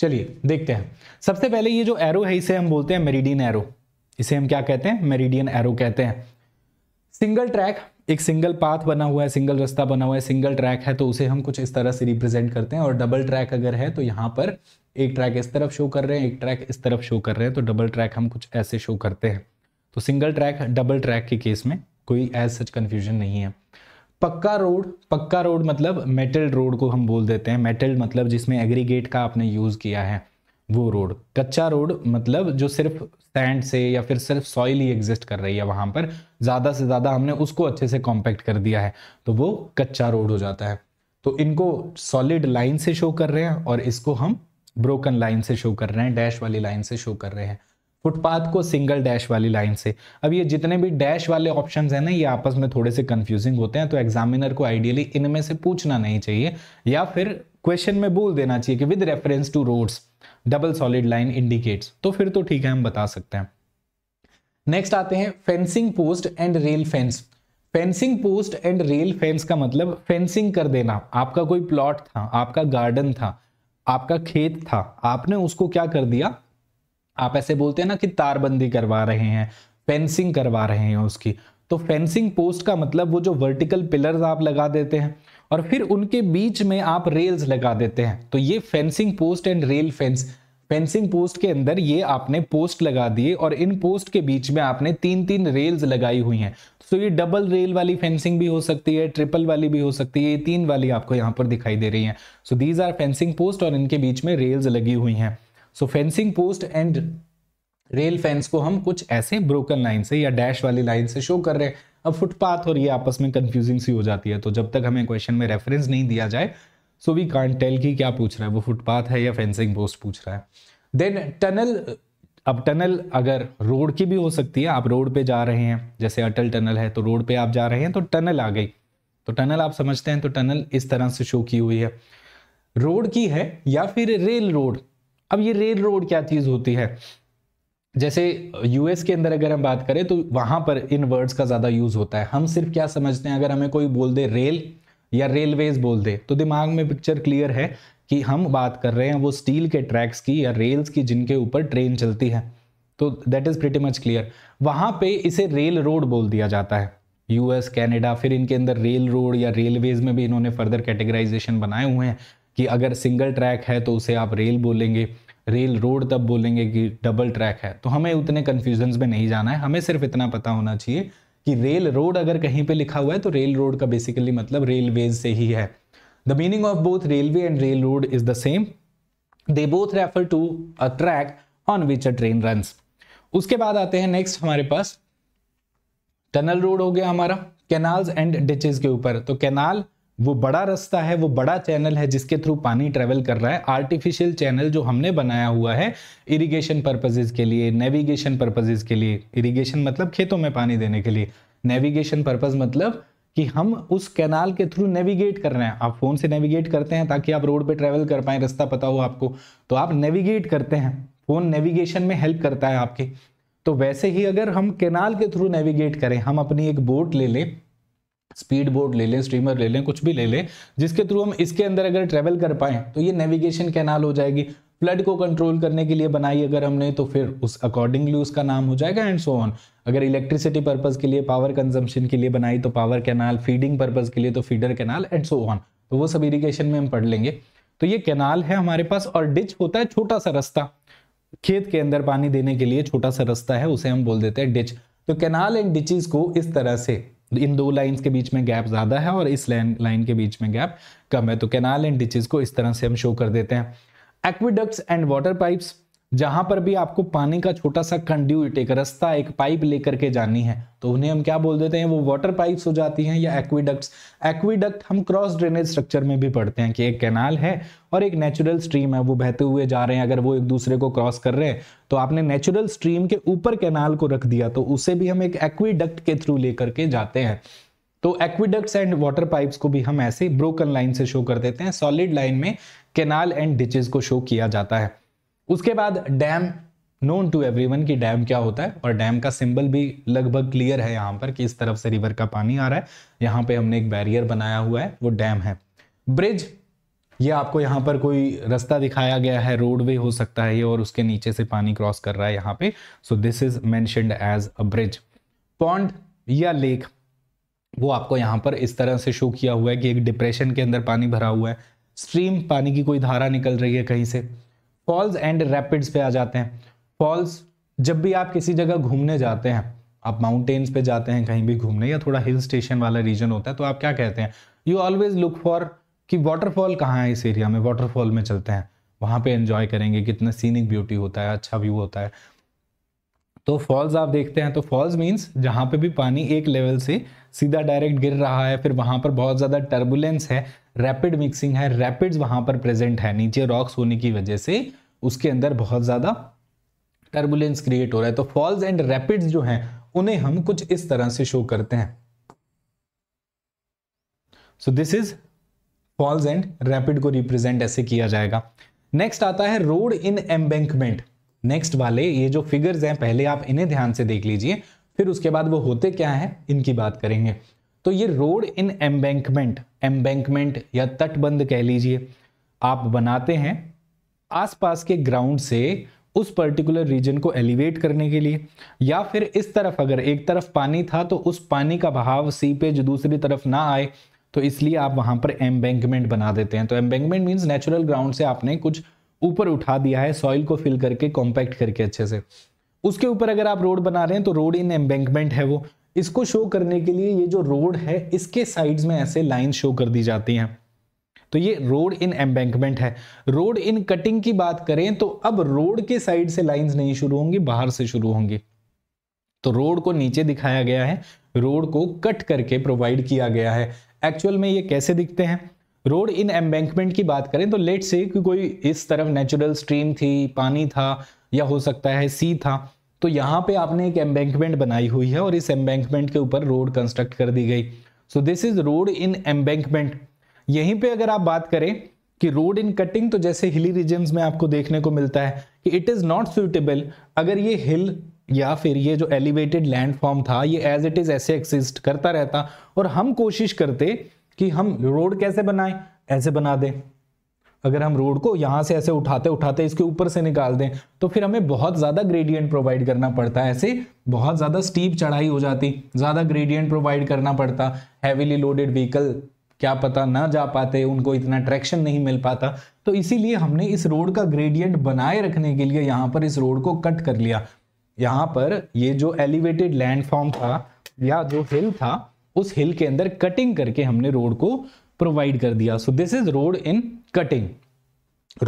चलिए देखते हैं सबसे पहले ये जो एरो है इसे हम बोलते हैं मेरिडियन एरो इसे हम क्या कहते हैं मेरिडियन एरो कहते हैं सिंगल ट्रैक एक सिंगल पाथ बना हुआ है सिंगल रास्ता बना हुआ है सिंगल ट्रैक है तो उसे हम कुछ इस तरह से रिप्रेजेंट करते हैं और डबल ट्रैक अगर है तो यहाँ पर एक ट्रैक इस तरफ शो कर रहे हैं एक ट्रैक इस तरफ शो कर रहे हैं तो डबल ट्रैक हम कुछ ऐसे शो करते हैं तो सिंगल ट्रैक डबल ट्रैक के केस में कोई एज सच कन्फ्यूजन नहीं है पक्का रोड पक्का रोड मतलब मेटल रोड को हम बोल देते हैं मेटल मतलब जिसमें एग्रीगेट का आपने यूज़ किया है वो रोड कच्चा रोड मतलब जो सिर्फ सैंड से या फिर सिर्फ सॉइल ही एग्जिस्ट कर रही है वहां पर ज़्यादा से ज़्यादा हमने उसको अच्छे से कॉम्पैक्ट कर दिया है तो वो कच्चा रोड हो जाता है तो इनको सॉलिड लाइन से शो कर रहे हैं और इसको हम ब्रोकन लाइन से शो कर रहे हैं डैश वाली लाइन से शो कर रहे हैं फुटपाथ को सिंगल डैश वाली लाइन से अब ये जितने भी डैश वाले ऑप्शन हैं ना ये आपस में थोड़े से कंफ्यूजिंग होते हैं तो एग्जामिनर को आइडियली इनमें से पूछना नहीं चाहिए या फिर क्वेश्चन में बोल देना चाहिए कि with reference to roads double solid line indicates तो फिर तो ठीक है हम बता सकते हैं नेक्स्ट आते हैं fencing post and rail fence fencing post and rail fence का मतलब फेंसिंग कर देना आपका कोई प्लॉट था आपका गार्डन था आपका खेत था आपने उसको क्या कर दिया आप ऐसे बोलते हैं ना कि तारबंदी करवा रहे हैं फेंसिंग करवा रहे हैं उसकी तो फेंसिंग पोस्ट का मतलब वो जो वर्टिकल पिलर्स आप लगा देते हैं और फिर उनके बीच में आप रेल्स लगा देते हैं तो ये fencing post and rail fence fencing post के अंदर ये आपने पोस्ट लगा दिए और इन पोस्ट के बीच में आपने तीन तीन रेल्स लगाई हुई हैं तो ये डबल रेल वाली फेंसिंग भी हो सकती है ट्रिपल वाली भी हो सकती है ये तीन वाली आपको यहाँ पर दिखाई दे रही हैं so these are fencing post और इनके बीच में रेल्स लगी हुई हैं so fencing post and rail fence को हम कुछ ऐसे ब्रोकन लाइन से या डैश वाली लाइन से शो कर रहे हैं अब फुटपाथ और ये आपस में कंफ्यूजिंग सी हो जाती है तो जब तक हमें क्वेश्चन में रेफरेंस नहीं दिया जाए सो वी कांट टेल की क्या पूछ रहा है वो फुटपाथ है या फेंसिंग पोस्ट पूछ रहा है देन टनल अब टनल अगर रोड की भी हो सकती है आप रोड पे जा रहे हैं जैसे अटल टनल है तो रोड पे आप जा रहे हैं तो टनल आ गई तो टनल आप समझते हैं तो टनल इस तरह से शो की हुई है रोड की है या फिर रेल रोड अब ये रेल रोड क्या चीज़ होती है जैसे यूएस के अंदर अगर हम बात करें तो वहाँ पर इन वर्ड्स का ज़्यादा यूज़ होता है हम सिर्फ क्या समझते हैं अगर हमें कोई बोल दे रेल या रेलवेज बोल दे तो दिमाग में पिक्चर क्लियर है कि हम बात कर रहे हैं वो स्टील के ट्रैक्स की या रेल्स की जिनके ऊपर ट्रेन चलती है तो that is pretty much clear वहां पे इसे रेल रोड बोल दिया जाता है यूएस कैनेडा फिर इनके अंदर रेल रोड या रेलवेज में भी इन्होंने फर्दर कैटेगराइजेशन बनाए हुए हैं कि अगर सिंगल ट्रैक है तो उसे आप रेल बोलेंगे रेल रोड तब बोलेंगे कि डबल ट्रैक है तो हमें उतने कन्फ्यूजन्स में नहीं जाना है हमें सिर्फ इतना पता होना चाहिए कि रेल रोड अगर कहीं पे लिखा हुआ है तो रेल रोड का बेसिकली मतलब रेलवेज से ही है the meaning of both railway and rail road is the same they both refer to a track on which a train run उसके बाद आते हैं नेक्स्ट हमारे पास टनल रोड हो गया हमारा कैनाल्स एंड डिचेज के ऊपर तो कैनाल वो बड़ा रास्ता है वो बड़ा चैनल है जिसके थ्रू पानी ट्रेवल कर रहा है आर्टिफिशियल चैनल जो हमने बनाया हुआ है इरिगेशन पर्पजेज़ के लिए नेविगेशन पर्पजेज़ के लिए इरिगेशन मतलब खेतों में पानी देने के लिए नेविगेशन पर्पज़ मतलब कि हम उस कैनाल के थ्रू नेविगेट कर रहे हैं आप फ़ोन से नेविगेट करते हैं ताकि आप रोड पे ट्रेवल कर पाए रास्ता पता हो आपको तो आप नेविगेट करते हैं फ़ोन नेविगेशन में हेल्प करता है आपके तो वैसे ही अगर हम कैनाल के थ्रू नेविगेट करें हम अपनी एक बोट ले लें स्पीड बोर्ड ले लें स्ट्रीमर ले लें कुछ भी ले लें जिसके थ्रू हम इसके अंदर अगर ट्रेवल कर पाए तो ये नेविगेशन कैनाल हो जाएगी फ्लड को कंट्रोल करने के लिए बनाई अगर हमने तो फिर उस अकॉर्डिंगली उसका नाम हो जाएगा एंड सो ऑन अगर इलेक्ट्रिसिटी पर्पज़ के लिए पावर कंजम्पशन के लिए बनाई तो पावर कैनाल फीडिंग पर्पज़ के लिए तो feeder canal and so on तो वो सब इरीगेशन में हम पढ़ लेंगे तो ये कैनाल है हमारे पास और डिच होता है छोटा सा रास्ता खेत के अंदर पानी देने के लिए छोटा सा रास्ता है उसे हम बोल देते हैं डिच तो कैनाल एंड डिचेज को इस तरह से इन दो लाइंस के बीच में गैप ज़्यादा है और इस लाइन लाइन के बीच में गैप कम है तो कैनाल एंड डिचेज को इस तरह से हम शो कर देते हैं एक्विडक्ट्स एंड वाटर पाइप्स जहां पर भी आपको पानी का छोटा सा कंड्यूट एक रास्ता एक पाइप लेकर के जानी है तो उन्हें हम क्या बोल देते हैं वो वाटर पाइप्स हो जाती हैं या एक्विडक्ट्स एक्विडक्ट हम क्रॉस ड्रेनेज स्ट्रक्चर में भी पढ़ते हैं कि एक कैनाल है और एक नेचुरल स्ट्रीम है वो बहते हुए जा रहे हैं अगर वो एक दूसरे को क्रॉस कर रहे हैं तो आपने नेचुरल स्ट्रीम के ऊपर कैनाल को रख दिया तो उसे भी हम एक एक्विडक्ट के थ्रू लेकर के जाते हैं तो एक्विडक्ट्स एंड वाटर पाइप्स को भी हम ऐसे ब्रोकन लाइन से शो कर देते हैं सॉलिड लाइन में कैनाल एंड डिचेज को शो किया जाता है उसके बाद डैम नोन टू एवरीवन कि डैम क्या होता है और डैम का सिंबल भी लगभग क्लियर है यहाँ पर कि इस तरफ से रिवर का पानी आ रहा है यहाँ पे हमने एक बैरियर बनाया हुआ है वो डैम है ब्रिज ये आपको यहाँ पर कोई रास्ता दिखाया गया है रोडवे हो सकता है ये और उसके नीचे से पानी क्रॉस कर रहा है यहाँ पे so this is mentioned as a bridge pond या लेक वो आपको यहाँ पर इस तरह से शो किया हुआ है कि एक डिप्रेशन के अंदर पानी भरा हुआ है स्ट्रीम पानी की कोई धारा निकल रही है कहीं से फॉल्स एंड रैपिड्स पे आ जाते हैं फॉल्स जब भी आप किसी जगह घूमने जाते हैं आप माउंटेन्स पे जाते हैं कहीं भी घूमने या थोड़ा हिल स्टेशन वाला रीजन होता है तो आप क्या कहते हैं यू ऑलवेज लुक फॉर कि वाटरफॉल कहाँ है इस एरिया में वाटरफॉल में चलते हैं वहां पे एंजॉय करेंगे कितना सीनिक ब्यूटी होता है अच्छा व्यू होता है तो फॉल्स आप देखते हैं तो फॉल्स मीन्स जहां पे भी पानी एक लेवल से सीधा डायरेक्ट गिर रहा है फिर वहां पर बहुत ज़्यादा टर्बुलेंस है रैपिड मिक्सिंग है रैपिड्स वहां पर प्रेजेंट है नीचे रॉक्स होने की वजह से उसके अंदर बहुत ज़्यादा टर्बुलेंस क्रिएट हो रहा है तो फॉल्स एंड रैपिड्स जो हैं उन्हें हम कुछ इस तरह से शो करते हैं so this is falls and rapid को रिप्रेजेंट ऐसे किया जाएगा नेक्स्ट आता है रोड इन एम्बेंकमेंट नेक्स्ट वाले ये जो फिगर्स हैं पहले आप इन्हें ध्यान से देख लीजिए फिर उसके बाद वो होते क्या है इनकी बात करेंगे तो ये रोड इन एम्बेंकमेंट एम्बेंकमेंट या तटबंध कह लीजिए आप बनाते हैं आसपास के ग्राउंड से उस पर्टिकुलर रीजन को एलिवेट करने के लिए या फिर इस तरफ अगर एक तरफ पानी था तो उस पानी का बहाव सीपेज दूसरी तरफ ना आए तो इसलिए आप वहां पर एम्बैंकमेंट बना देते हैं तो एम्बैंकमेंट मीन्स नेचुरल ग्राउंड से आपने कुछ ऊपर उठा दिया है सॉइल को फिल करके कॉम्पैक्ट करके अच्छे से उसके ऊपर अगर आप रोड बना रहे हैं तो रोड इन एम्बैंकमेंट है वो इसको शो करने के लिए ये जो रोड है इसके साइड्स में ऐसे लाइन शो कर दी जाती हैं तो ये रोड इन एम्बैंकमेंट है रोड इन कटिंग की बात करें तो अब रोड के साइड से लाइंस नहीं शुरू होंगी बाहर से शुरू होंगी तो रोड को नीचे दिखाया गया है रोड को कट करके प्रोवाइड किया गया है एक्चुअल में ये कैसे दिखते हैं रोड इन एम्बैंकमेंट की बात करें तो लेट से कि कोई इस तरफ नेचुरल स्ट्रीम थी पानी था या हो सकता है सी था तो यहाँ पे आपने एक एम्बैंकमेंट बनाई हुई है और इस एम्बैंकमेंट के ऊपर रोड कंस्ट्रक्ट कर दी गई so this is road in embankment यहीं पे अगर आप बात करें कि रोड इन कटिंग तो जैसे हिली रीजन में आपको देखने को मिलता है कि इट इज़ नॉट सुटेबल अगर ये हिल या फिर ये जो एलिवेटेड लैंड फॉर्म था ये एज इट इज़ ऐसे एक्सिस्ट करता रहता और हम कोशिश करते कि हम रोड कैसे बनाए ऐसे बना दें अगर हम रोड को यहाँ से ऐसे उठाते उठाते इसके ऊपर से निकाल दें तो फिर हमें बहुत ज़्यादा ग्रेडियंट प्रोवाइड करना पड़ता है ऐसे बहुत ज़्यादा स्टीप चढ़ाई हो जाती ज़्यादा ग्रेडियंट प्रोवाइड करना पड़ता हैवीली लोडेड व्हीकल क्या पता ना जा पाते उनको इतना ट्रैक्शन नहीं मिल पाता तो इसीलिए हमने इस रोड का ग्रेडियंट बनाए रखने के लिए यहाँ पर इस रोड को कट कर लिया यहाँ पर ये जो एलिवेटेड लैंडफॉर्म था या जो हिल था उस हिल के अंदर कटिंग करके हमने रोड को प्रोवाइड कर दिया so this is road in cutting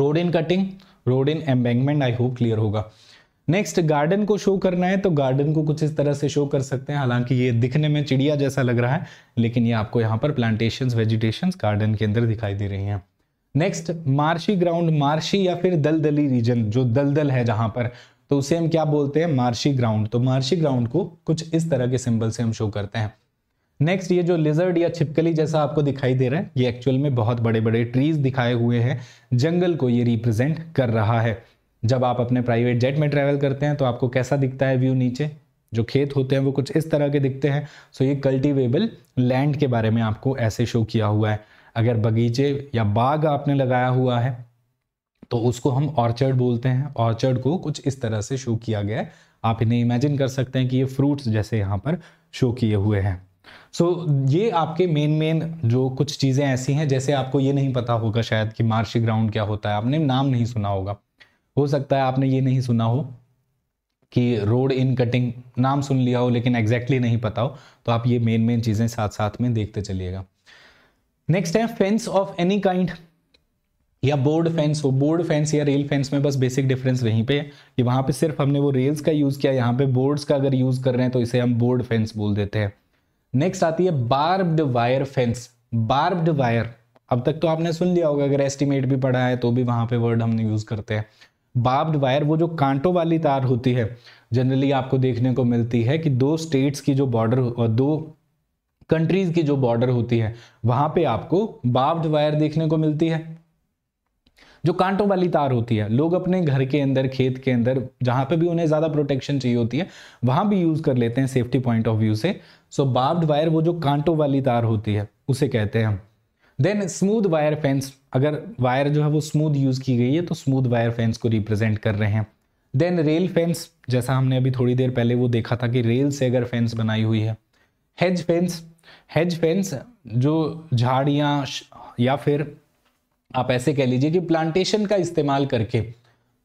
road in cutting road in embankment I hope clear होगा नेक्स्ट गार्डन को शो करना है तो गार्डन को कुछ इस तरह से शो कर सकते हैं हालांकि ये दिखने में चिड़िया जैसा लग रहा है लेकिन ये आपको यहाँ पर प्लांटेशन वेजिटेशन गार्डन के अंदर दिखाई दे रही हैं नेक्स्ट मार्शी ग्राउंड मार्शी या फिर दलदली रीजन जो दलदल है जहां पर तो उसे हम क्या बोलते हैं मार्शी ग्राउंड तो मार्शी ग्राउंड को कुछ इस तरह के सिंबल से हम शो करते हैं नेक्स्ट ये जो लिजर्ड या छिपकली जैसा आपको दिखाई दे रहा है ये एक्चुअल में बहुत बड़े बड़े ट्रीज दिखाए हुए हैं जंगल को ये रिप्रेजेंट कर रहा है जब आप अपने प्राइवेट जेट में ट्रैवल करते हैं तो आपको कैसा दिखता है व्यू नीचे जो खेत होते हैं वो कुछ इस तरह के दिखते हैं सो ये कल्टिवेबल लैंड के बारे में आपको ऐसे शो किया हुआ है अगर बगीचे या बाग आपने लगाया हुआ है तो उसको हम ऑर्चर्ड बोलते हैं ऑर्चर्ड को कुछ इस तरह से शो किया गया है आप इन्हें इमेजिन कर सकते हैं कि ये फ्रूट्स जैसे यहाँ पर शो किए हुए हैं सो so, ये आपके मेन मेन जो कुछ चीज़ें ऐसी हैं जैसे आपको ये नहीं पता होगा शायद कि मार्शी ग्राउंड क्या होता है आपने नाम नहीं सुना होगा हो सकता है आपने ये नहीं सुना हो कि रोड इन कटिंग नाम सुन लिया हो लेकिन एग्जैक्टली exactly नहीं पता हो तो आप ये मेन मेन चीज़ें साथ साथ में देखते चलिएगा नेक्स्ट है फेंस ऑफ एनी काइंड या बोर्ड फेंस हो बोर्ड फेंस या रेल फेंस में बस बेसिक डिफरेंस वहीं पे है कि वहां पे सिर्फ हमने वो रेल्स का यूज़ किया यहाँ पे बोर्ड्स का अगर यूज़ कर रहे हैं तो इसे हम बोर्ड फेंस बोल देते हैं नेक्स्ट आती है barbed wire fence barbed wire अब तक तो आपने सुन लिया होगा अगर एस्टिमेट भी पढ़ा है तो भी वहां पे वर्ड हम यूज़ करते हैं बाब्ड वायर वो जो कांटों वाली तार होती है जनरली आपको देखने को मिलती है कि दो स्टेट्स की जो बॉर्डर और दो कंट्रीज की जो बॉर्डर होती है वहां पे आपको बाब्ड वायर देखने को मिलती है जो कांटों वाली तार होती है लोग अपने घर के अंदर खेत के अंदर जहां पे भी उन्हें ज़्यादा प्रोटेक्शन चाहिए होती है वहां भी यूज़ कर लेते हैं सेफ्टी पॉइंट ऑफ व्यू से सो बाब्ड वायर वो जो कांटों वाली तार होती है उसे कहते हैं हम देन स्मूथ वायर फेंस अगर वायर जो है वो स्मूथ यूज़ की गई है तो स्मूथ वायर फैंस को रिप्रेजेंट कर रहे हैं देन रेल फैंस जैसा हमने अभी थोड़ी देर पहले वो देखा था कि रेल से अगर फैंस बनाई हुई है हेज फैंस हेज फैंस जो झाड़ियाँ या फिर आप ऐसे कह लीजिए कि प्लांटेशन का इस्तेमाल करके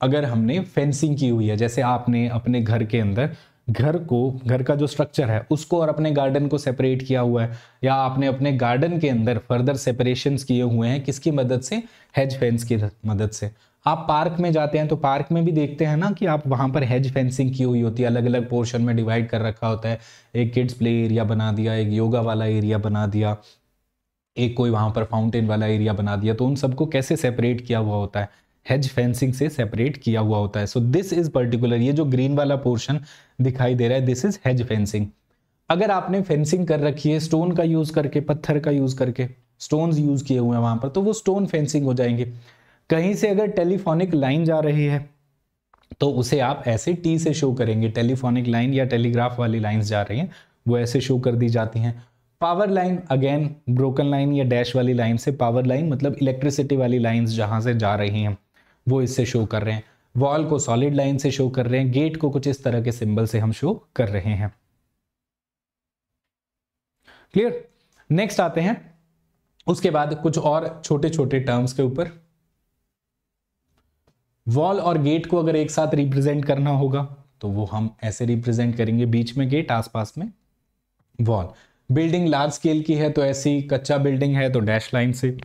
अगर हमने फेंसिंग की हुई है जैसे आपने अपने घर के अंदर घर को घर का जो स्ट्रक्चर है उसको और अपने गार्डन को सेपरेट किया हुआ है या आपने अपने गार्डन के अंदर फर्दर सेपरेशन किए हुए हैं किसकी मदद से हेज फेंस की मदद से आप पार्क में जाते हैं तो पार्क में भी देखते हैं ना कि आप वहां पर हेज फेंसिंग की हुई होती है अलग अलग पोर्शन में डिवाइड कर रखा होता है एक किड्स प्ले एरिया बना दिया एक योगा वाला एरिया बना दिया एक कोई वहां पर फाउंटेन वाला एरिया बना दिया तो उन सबको कैसे सेपरेट किया हुआ होता है हेज फेंसिंग से सेपरेट किया हुआ होता है सो दिस इज पर्टिकुलर ये जो ग्रीन वाला पोर्शन दिखाई दे रहा है दिस इज हेज फेंसिंग अगर आपने फेंसिंग कर रखी है स्टोन का यूज करके पत्थर का यूज करके स्टोन यूज किए हुए हैं वहां पर तो वो स्टोन फेंसिंग हो जाएंगे कहीं से अगर टेलीफोनिक लाइन जा रही है तो उसे आप ऐसे टी से शो करेंगे टेलीफोनिक लाइन या टेलीग्राफ वाली लाइन जा रही हैं वो ऐसे शो कर दी जाती हैं power line again broken line या डैश वाली लाइन से पावर लाइन मतलब इलेक्ट्रिसिटी वाली लाइंस जहां से जा रही हैं वो इससे शो कर रहे हैं वॉल को सॉलिड लाइन से शो कर रहे हैं गेट को कुछ इस तरह के सिंबल से हम शो कर रहे हैं क्लियर नेक्स्ट आते हैं उसके बाद कुछ और छोटे छोटे टर्म्स के ऊपर वॉल और गेट को अगर एक साथ रिप्रेजेंट करना होगा तो वो हम ऐसे रिप्रेजेंट करेंगे बीच में गेट आसपास में वॉल बिल्डिंग लार्ज स्केल की है तो ऐसी कच्चा बिल्डिंग है तो डैश लाइन से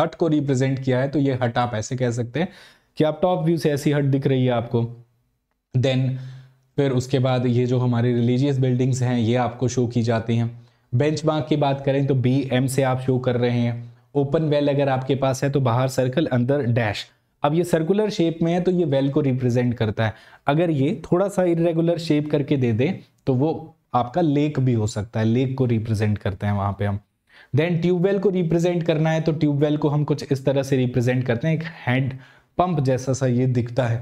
हट को रिप्रेजेंट किया है तो ये हट आप ऐसे कह सकते हैं कि आप टॉप व्यू से ऐसी हट दिख रही है आपको देन फिर उसके बाद ये जो हमारे रिलीजियस बिल्डिंग्स हैं ये आपको शो की जाती हैं बेंच मार्क की बात करें तो बी एम से आप शो कर रहे हैं ओपन वेल अगर आपके पास है तो बाहर सर्कल अंदर डैश अब ये सर्कुलर शेप में है तो ये वेल को रिप्रेजेंट करता है अगर ये थोड़ा सा इरेगुलर शेप करके दे दे तो वो आपका लेक भी हो सकता है लेक को रिप्रेजेंट करते हैं वहाँ पे हम देन ट्यूबवेल को रिप्रेजेंट करना है तो ट्यूबवेल को हम कुछ इस तरह से रिप्रेजेंट करते हैं एक हैंड पंप जैसा सा ये दिखता है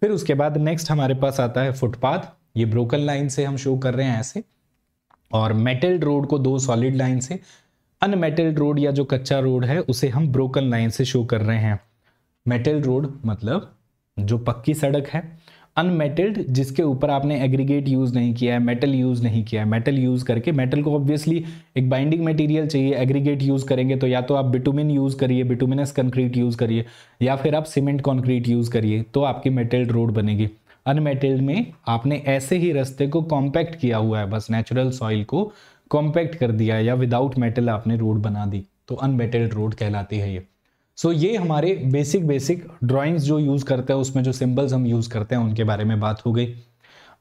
फिर उसके बाद नेक्स्ट हमारे पास आता है फुटपाथ ये ब्रोकन लाइन से हम शो कर रहे हैं ऐसे और मेटल रोड को दो सॉलिड लाइन से अनमेटल रोड या जो कच्चा रोड है उसे हम ब्रोकन लाइन से शो कर रहे हैं मेटल रोड मतलब जो पक्की सड़क है अनमेटल्ड जिसके ऊपर आपने एग्रीगेट यूज़ नहीं किया है मेटल यूज़ नहीं किया है मेटल यूज़ करके मेटल को ऑब्वियसली एक बाइंडिंग मटेरियल चाहिए एग्रीगेट यूज़ करेंगे तो या तो आप बिटुमिन यूज़ करिए बिटुमिनस कंक्रीट यूज़ करिए या फिर आप सीमेंट कॉन्क्रीट यूज़ करिए तो आपकी मेटल्ड रोड बनेगी अनमेटल्ड में आपने ऐसे ही रस्ते को कॉम्पैक्ट किया हुआ है बस नेचुरल सॉइल को कॉम्पैक्ट कर दिया या विदाउट मेटल आपने रोड बना दी तो अनमेटल्ड रोड कहलाती है ये सो so, ये हमारे बेसिक बेसिक ड्राइंग्स जो यूज़ करते हैं उसमें जो सिंबल्स हम यूज़ करते हैं उनके बारे में बात हो गई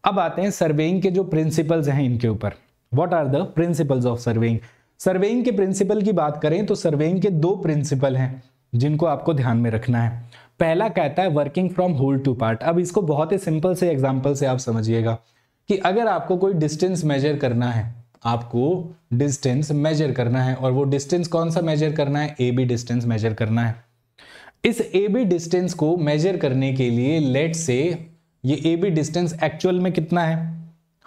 अब आते हैं सर्वेइंग के जो प्रिंसिपल्स हैं इनके ऊपर what are the principles of surveying surveying के प्रिंसिपल की बात करें तो सर्वेइंग के दो प्रिंसिपल हैं जिनको आपको ध्यान में रखना है पहला कहता है working from whole to part अब इसको बहुत ही सिंपल से एग्जाम्पल से आप समझिएगा कि अगर आपको कोई डिस्टेंस मेजर करना है आपको डिस्टेंस मेजर करना है और वो डिस्टेंस कौन सा मेजर करना है ए बी डिस्टेंस मेजर करना है इस ए बी डिस्टेंस को मेजर करने के लिए लेट से ये ए बी डिस्टेंस एक्चुअल में कितना है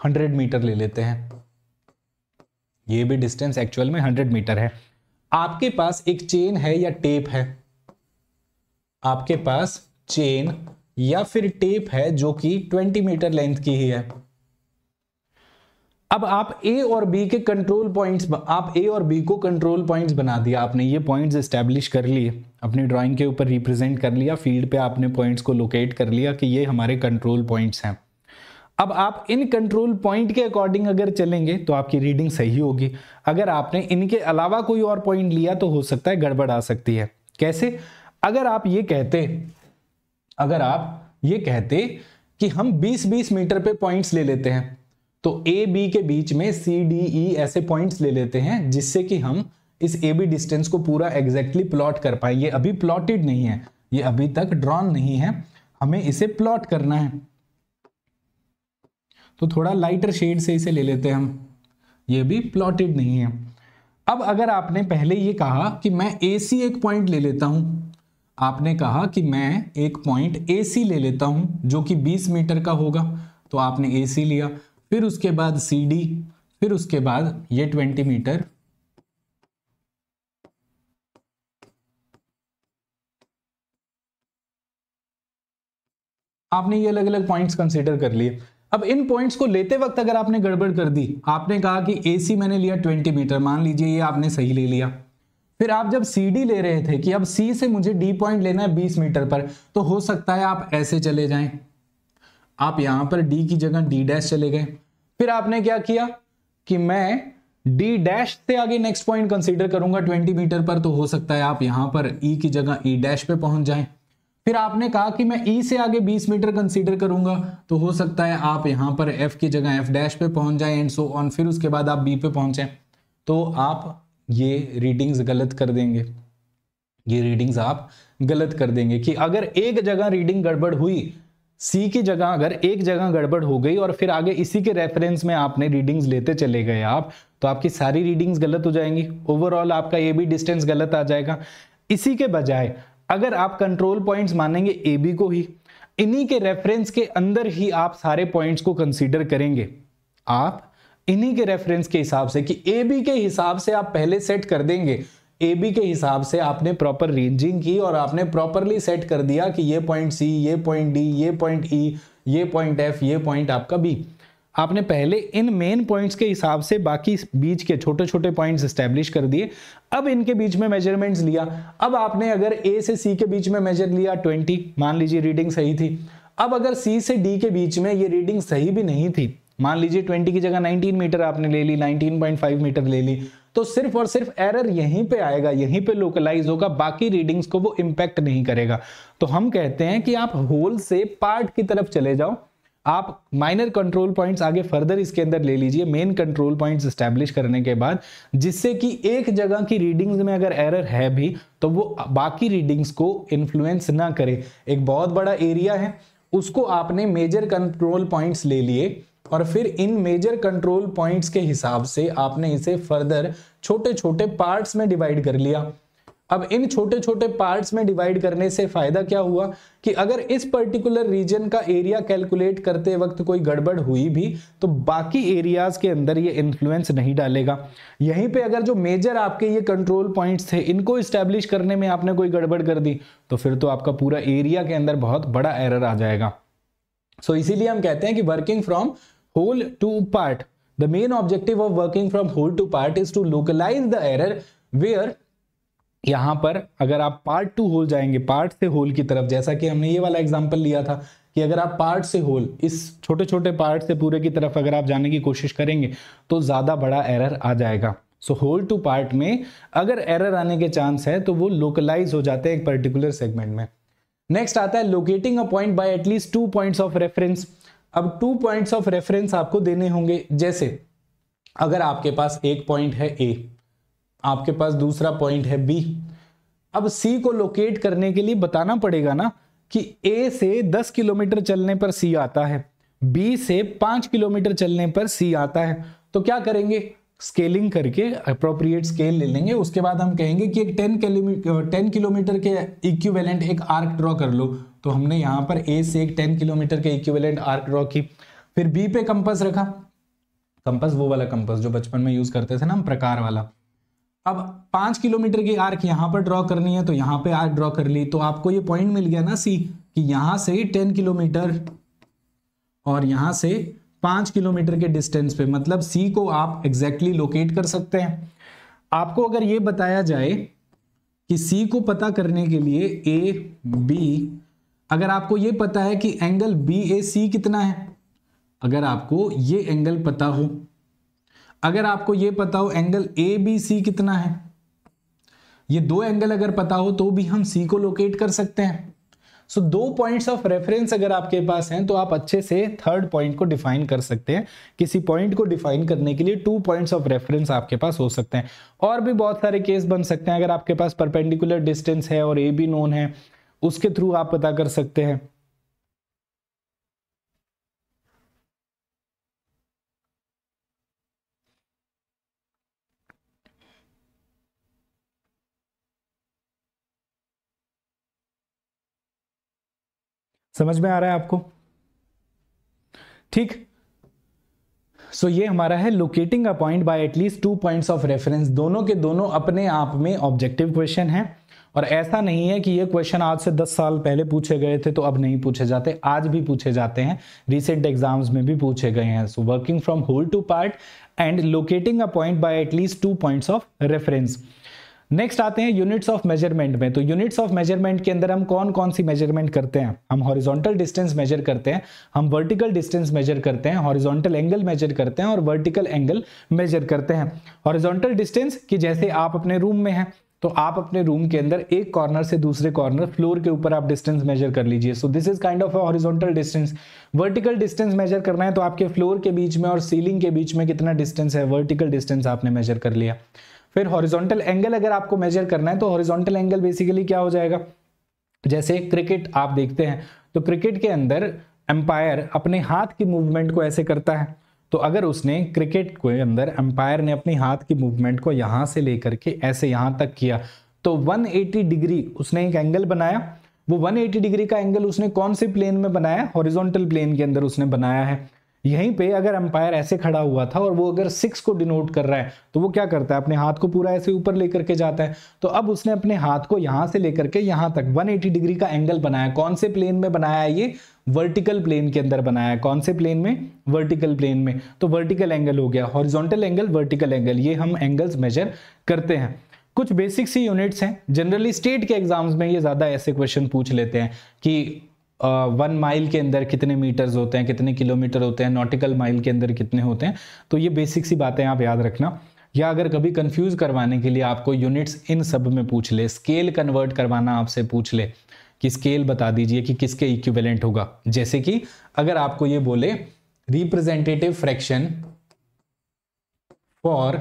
हंड्रेड मीटर ले लेते हैं ये भी डिस्टेंस एक्चुअल में हंड्रेड मीटर है आपके पास एक चेन है या टेप है आपके पास चेन या फिर टेप है जो कि ट्वेंटी मीटर लेंथ की ही है अब आप ए और बी के कंट्रोल पॉइंट्स आप ए और बी को कंट्रोल पॉइंट्स बना दिया आपने ये पॉइंट्स इस्टेब्लिश कर लिए अपनी ड्राइंग के ऊपर रिप्रेजेंट कर लिया फील्ड पे आपने पॉइंट्स को लोकेट कर लिया कि ये हमारे कंट्रोल पॉइंट्स हैं अब आप इन कंट्रोल पॉइंट के अकॉर्डिंग अगर चलेंगे तो आपकी रीडिंग सही होगी अगर आपने इनके अलावा कोई और पॉइंट लिया तो हो सकता है गड़बड़ आ सकती है कैसे अगर आप ये कहते अगर आप ये कहते कि हम 20-20 मीटर पे पॉइंट्स ले लेते हैं तो ए बी के बीच में सी डी ई ऐसे पॉइंट्स ले लेते हैं जिससे कि हम इस ए बी डिस्टेंस को पूरा एग्जैक्टली प्लॉट कर पाए ये अभी प्लॉटेड नहीं है ये अभी तक ड्रॉन नहीं है हमें इसे प्लॉट करना है तो थोड़ा लाइटर शेड से इसे ले लेते हैं हम ये भी प्लॉटेड नहीं है अब अगर आपने पहले ये कहा कि मैं ए सी एक पॉइंट ले लेता हूं आपने कहा कि मैं एक पॉइंट ए सी ले लेता हूं जो कि 20 मीटर का होगा तो आपने ए सी लिया फिर उसके बाद सी डी फिर उसके बाद ये ट्वेंटी मीटर आपने ये अलग अलग पॉइंट्स कंसीडर कर लिए अब इन पॉइंट्स को लेते वक्त अगर आपने गड़बड़ कर दी आपने कहा कि एसी मैंने लिया 20 मीटर मान लीजिए ये आपने सही ले लिया फिर आप जब सी डी ले रहे थे कि अब सी से मुझे डी पॉइंट लेना है 20 मीटर पर तो हो सकता है आप ऐसे चले जाएं आप यहां पर डी की जगह डी डैश चले गए फिर आपने क्या किया कि मैं डी डैश से आगे नेक्स्ट पॉइंट कंसीडर करूंगा 20 मीटर पर तो हो सकता है आप यहां पर ई e की जगह ई e डैश पे पहुंच जाएं फिर आपने कहा कि मैं ई e से आगे 20 मीटर कंसीडर करूंगा तो हो सकता है आप यहां पर एफ की जगह एफ डैश पे पहुंच जाएं एंड सो ऑन फिर उसके बाद आप बी पे पहुंचे तो आप ये रीडिंग्स गलत कर देंगे ये रीडिंग्स आप गलत कर देंगे कि अगर एक जगह रीडिंग गड़बड़ हुई सी की जगह अगर एक जगह गड़बड़ हो गई और फिर आगे इसी के रेफरेंस में आपने रीडिंग्स लेते चले गए आप तो आपकी सारी रीडिंग्स गलत हो जाएंगी ओवरऑल आपका ए बी डिस्टेंस गलत आ जाएगा इसी के बजाय अगर आप कंट्रोल पॉइंट्स मानेंगे ए बी को ही इन्हीं के रेफरेंस के अंदर ही आप सारे पॉइंट्स को कंसिडर करेंगे आप इन्हीं के रेफरेंस के हिसाब से कि ए बी के हिसाब से आप पहले सेट कर देंगे ए बी के हिसाब से आपने प्रॉपर रेंजिंग की और आपने प्रॉपरली सेट कर दिया कि ये पॉइंट सी ये पॉइंट डी ये पॉइंट ई e, ये पॉइंट एफ ये पॉइंट आपका बी आपने पहले इन मेन पॉइंट्स के हिसाब से बाकी बीच के छोटे छोटे पॉइंट्स स्टैब्लिश कर दिए अब इनके बीच में मेजरमेंट्स लिया अब आपने अगर ए से सी के बीच में मेजर लिया 20 मान लीजिए रीडिंग सही थी अब अगर सी से डी के बीच में ये रीडिंग सही भी नहीं थी मान लीजिए 20 की जगह 19 मीटर आपने ले ली 19.5 मीटर ले ली तो सिर्फ और सिर्फ एरर यहीं पे आएगा यहीं पे लोकलाइज होगा बाकी रीडिंग्स को वो इंपैक्ट नहीं करेगा तो हम कहते हैं कि आप होल से पार्ट की तरफ चले जाओ आप माइनर कंट्रोल पॉइंट्स आगे फर्दर इसके अंदर ले लीजिए मेन कंट्रोल पॉइंट्स स्टैब्लिश करने के बाद जिससे कि एक जगह की रीडिंग्स में अगर एरर है भी तो वो बाकी रीडिंग्स को इन्फ्लुएंस ना करे एक बहुत बड़ा एरिया है उसको आपने मेजर कंट्रोल पॉइंट्स ले लिए और फिर इन मेजर कंट्रोल पॉइंट्स के हिसाब से आपने इसे फर्दर छोटे छोटे पार्ट्स में डिवाइड कर लिया अब इन छोटे छोटे पार्ट्स में डिवाइड करने से फायदा क्या हुआ कि अगर इस पर्टिकुलर रीजन का एरिया कैलकुलेट करते वक्त कोई गड़बड़ हुई भी तो बाकी एरियाज के अंदर ये इन्फ्लुएंस नहीं डालेगा यहीं पे अगर जो मेजर आपके ये कंट्रोल पॉइंट्स थे इनको इस्टेब्लिश करने में आपने कोई गड़बड़ कर दी तो फिर तो आपका पूरा एरिया के अंदर बहुत बड़ा एरर आ जाएगा सो so, इसीलिए हम कहते हैं कि working from whole to part. The main objective of working from whole to part is to localize the error where यहां पर अगर आप पार्ट टू होल जाएंगे पार्ट से होल की तरफ जैसा कि हमने ये वाला एग्जाम्पल लिया था कि अगर आप पार्ट से होल इस छोटे छोटे पार्ट से पूरे की तरफ अगर आप जाने की कोशिश करेंगे तो ज़्यादा बड़ा एरर आ जाएगा सो होल टू पार्ट में अगर एरर आने के चांस है तो वो लोकलाइज हो जाते हैं एक पर्टिकुलर सेगमेंट में नेक्स्ट आता है locating a point by at least two points of reference अब टू पॉइंट्स ऑफ रेफरेंस आपको देने होंगे जैसे अगर आपके पास एक पॉइंट है ए आपके पास दूसरा पॉइंट है बी अब सी को लोकेट करने के लिए बताना पड़ेगा ना कि ए से 10 किलोमीटर चलने पर सी आता है बी से 5 किलोमीटर चलने पर सी आता है तो क्या करेंगे स्केलिंग करके अप्रोप्रिएट स्केल ले लेंगे उसके बाद हम कहेंगे कि एक टेन टेन किलोमीटर के इक्विवेलेंट एक आर्क ड्रॉ कर लो तो हमने यहाँ पर ए से एक टेन किलोमीटर के इक्विवेलेंट आर्क ड्रॉ की फिर बी पे कंपस रखा कंपस वो वाला कंपस जो बचपन में यूज़ करते थे ना हम प्रकार वाला अब पांच किलोमीटर की आर्क यहाँ पर ड्रॉ करनी है तो यहाँ पे आर्क ड्रॉ कर ली तो आपको ये पॉइंट मिल गया ना सी कि यहां से टेन किलोमीटर और यहां से पांच किलोमीटर के डिस्टेंस पे मतलब सी को आप एग्जैक्टली exactly लोकेट कर सकते हैं आपको अगर ये बताया जाए कि सी को पता करने के लिए ए बी अगर आपको ये पता है कि एंगल बी ए सी कितना है अगर आपको ये एंगल पता हो अगर आपको ये पता हो एंगल ए बी सी कितना है ये दो एंगल अगर पता हो तो भी हम सी को लोकेट कर सकते हैं सो दो पॉइंट्स ऑफ रेफरेंस अगर आपके पास हैं तो आप अच्छे से थर्ड पॉइंट को डिफाइन कर सकते हैं किसी पॉइंट को डिफाइन करने के लिए टू पॉइंट्स ऑफ रेफरेंस आपके पास हो सकते हैं और भी बहुत सारे केस बन सकते हैं अगर आपके पास परपेंडिकुलर डिस्टेंस है और ए बी नोन है उसके थ्रू आप पता कर सकते हैं समझ में आ रहा है आपको ठीक सो so, ये हमारा है locating a point by at least two points of reference दोनों के दोनों अपने आप में ऑब्जेक्टिव क्वेश्चन है और ऐसा नहीं है कि ये क्वेश्चन आज से 10 साल पहले पूछे गए थे तो अब नहीं पूछे जाते आज भी पूछे जाते हैं रिसेंट एग्जाम्स में भी पूछे गए हैं so working from whole to part and locating a point by at least two points of reference next आते हैं यूनिट्स ऑफ मेजरमेंट में तो यूनिट्स ऑफ मेजरमेंट के अंदर हम कौन कौन सी मेजरमेंट करते हैं हम हॉरिजॉन्टल डिस्टेंस मेजर करते हैं हम वर्टिकल डिस्टेंस मेजर करते हैं हॉरिजॉन्टल एंगल मेजर करते हैं और वर्टिकल एंगल मेजर करते हैं हॉरिजॉन्टल डिस्टेंस कि जैसे आप अपने रूम में हैं तो आप अपने रूम के अंदर एक कॉर्नर से दूसरे कॉर्नर फ्लोर के ऊपर आप डिस्टेंस मेजर कर लीजिए so this is kind of horizontal distance vertical distance measure करना है तो आपके फ्लोर के बीच में और सीलिंग के बीच में कितना डिस्टेंस है वर्टिकल डिस्टेंस आपने मेजर कर लिया फिर हॉरिजॉन्टल एंगल अगर आपको मेजर करना है तो हॉरिजॉन्टल एंगल बेसिकली क्या हो जाएगा जैसे क्रिकेट आप देखते हैं तो क्रिकेट के अंदर एम्पायर अपने हाथ की मूवमेंट को ऐसे करता है तो अगर उसने क्रिकेट के अंदर एम्पायर ने अपने हाथ की मूवमेंट को यहां से लेकर के ऐसे यहां तक किया तो 180 डिग्री उसने एक एंगल बनाया वो 180 डिग्री का एंगल उसने कौन से प्लेन में बनाया हॉरिजॉन्टल प्लेन के अंदर उसने बनाया है यहीं पे अगर अंपायर ऐसे खड़ा हुआ था और वो अगर सिक्स को डिनोट कर रहा है तो वो क्या करता है अपने हाथ को पूरा ऐसे ऊपर लेकर के जाता है तो अब उसने अपने हाथ को यहां से लेकर के यहां तक 180 डिग्री का एंगल बनाया कौन से प्लेन में बनाया ये वर्टिकल प्लेन के अंदर बनाया कौन से प्लेन में वर्टिकल प्लेन में तो वर्टिकल एंगल हो गया हॉरिजोंटल एंगल वर्टिकल एंगल ये हम एंगल्स मेजर करते हैं कुछ बेसिक सी यूनिट्स हैं जनरली स्टेट के एग्जाम्स में ये ज़्यादा ऐसे क्वेश्चन पूछ लेते हैं कि वन uh, माइल के अंदर कितने मीटर्स होते हैं कितने किलोमीटर होते हैं नॉटिकल माइल के अंदर कितने होते हैं तो ये बेसिक सी बातें आप याद रखना या अगर कभी कंफ्यूज करवाने के लिए आपको यूनिट्स इन सब में पूछ ले स्केल कन्वर्ट करवाना आपसे पूछ ले कि स्केल बता दीजिए कि किसके इक्विवेलेंट होगा जैसे कि अगर आपको ये बोले representative fraction for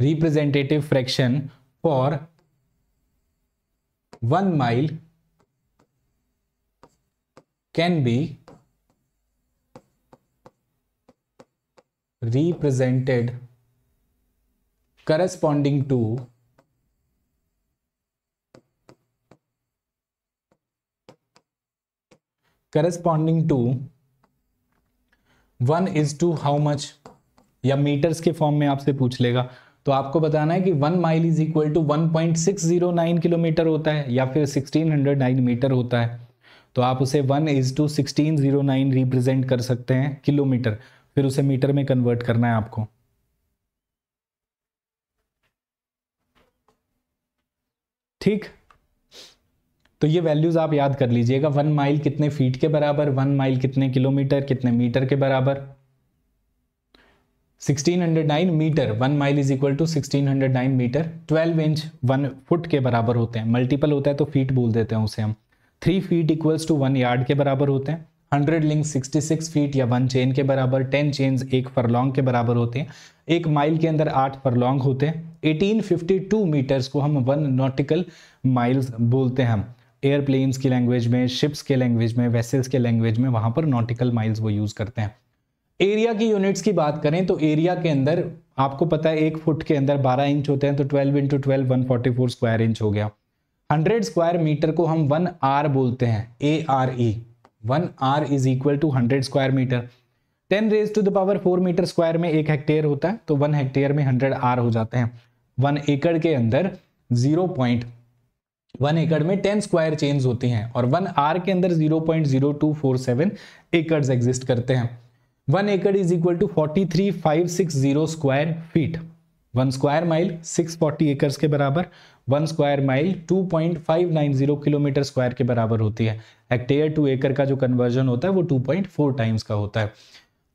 representative fraction for one mile can be represented corresponding to corresponding to one is to how much या मीटर्स के फॉर्म में आपसे पूछ लेगा तो आपको बताना है कि one mile is equal to one point six zero nine kilometre होता है या फिर सिक्सटीन हंड्रेड नाइन मीटर होता है तो आप उसे one is to sixteen zero nine represent कर सकते हैं किलोमीटर फिर उसे मीटर में कन्वर्ट करना है आपको ठीक तो ये वैल्यूज आप याद कर लीजिएगा वन माइल कितने फीट के बराबर वन माइल कितने किलोमीटर कितने मीटर के बराबर 1609 metre one mile is equal to 1609 metre 12 inch one foot के बराबर होते हैं मल्टीपल होता है तो फीट बोल देते हैं उसे हम three feet equals to one yard के बराबर होते हैं hundred link sixty six feet या वन चेन के बराबर टेन चेन्स एक फरलॉन्ग के बराबर होते हैं एक माइल के अंदर आठ फरलॉन्ग होते हैं एटीन फिफ्टी टू मीटर्स को हम वन नोटिकल माइल्स बोलते हैं हम एयरप्लेन्स की लैंग्वेज में शिप्स के लैंग्वेज में वेसल्स के लैंग्वेज में वहाँ पर नोटिकल माइल्स वो यूज़ करते हैं एरिया की यूनिट्स की बात करें तो एरिया के अंदर आपको पता है एक फुट के अंदर बारह इंच होते हैं तो twelve into twelve one forty four square inch हो गया हंड्रेड स्क्वायर मीटर को हम वन आर बोलते हैं A R E one are is equal to hundred square metre ten raise to the power four metre square में एक hectare होता है तो वन हेक्टेयर में हंड्रेड आर हो जाते हैं वन एकड़ के अंदर जीरो पॉइंट वन एकड़ में टेन स्क्वायर चेंज होती हैं और वन आर के अंदर zero point zero two four seven एकड़ एग्जिस्ट करते हैं वन एकड़ is equal to forty three five six zero square feet one square mile 640 acres के बराबर one square mile 2.590 kilometre square के बराबर होती है हेक्टेयर टू एकर का जो कन्वर्जन होता है वो 2.4 टाइम्स का होता है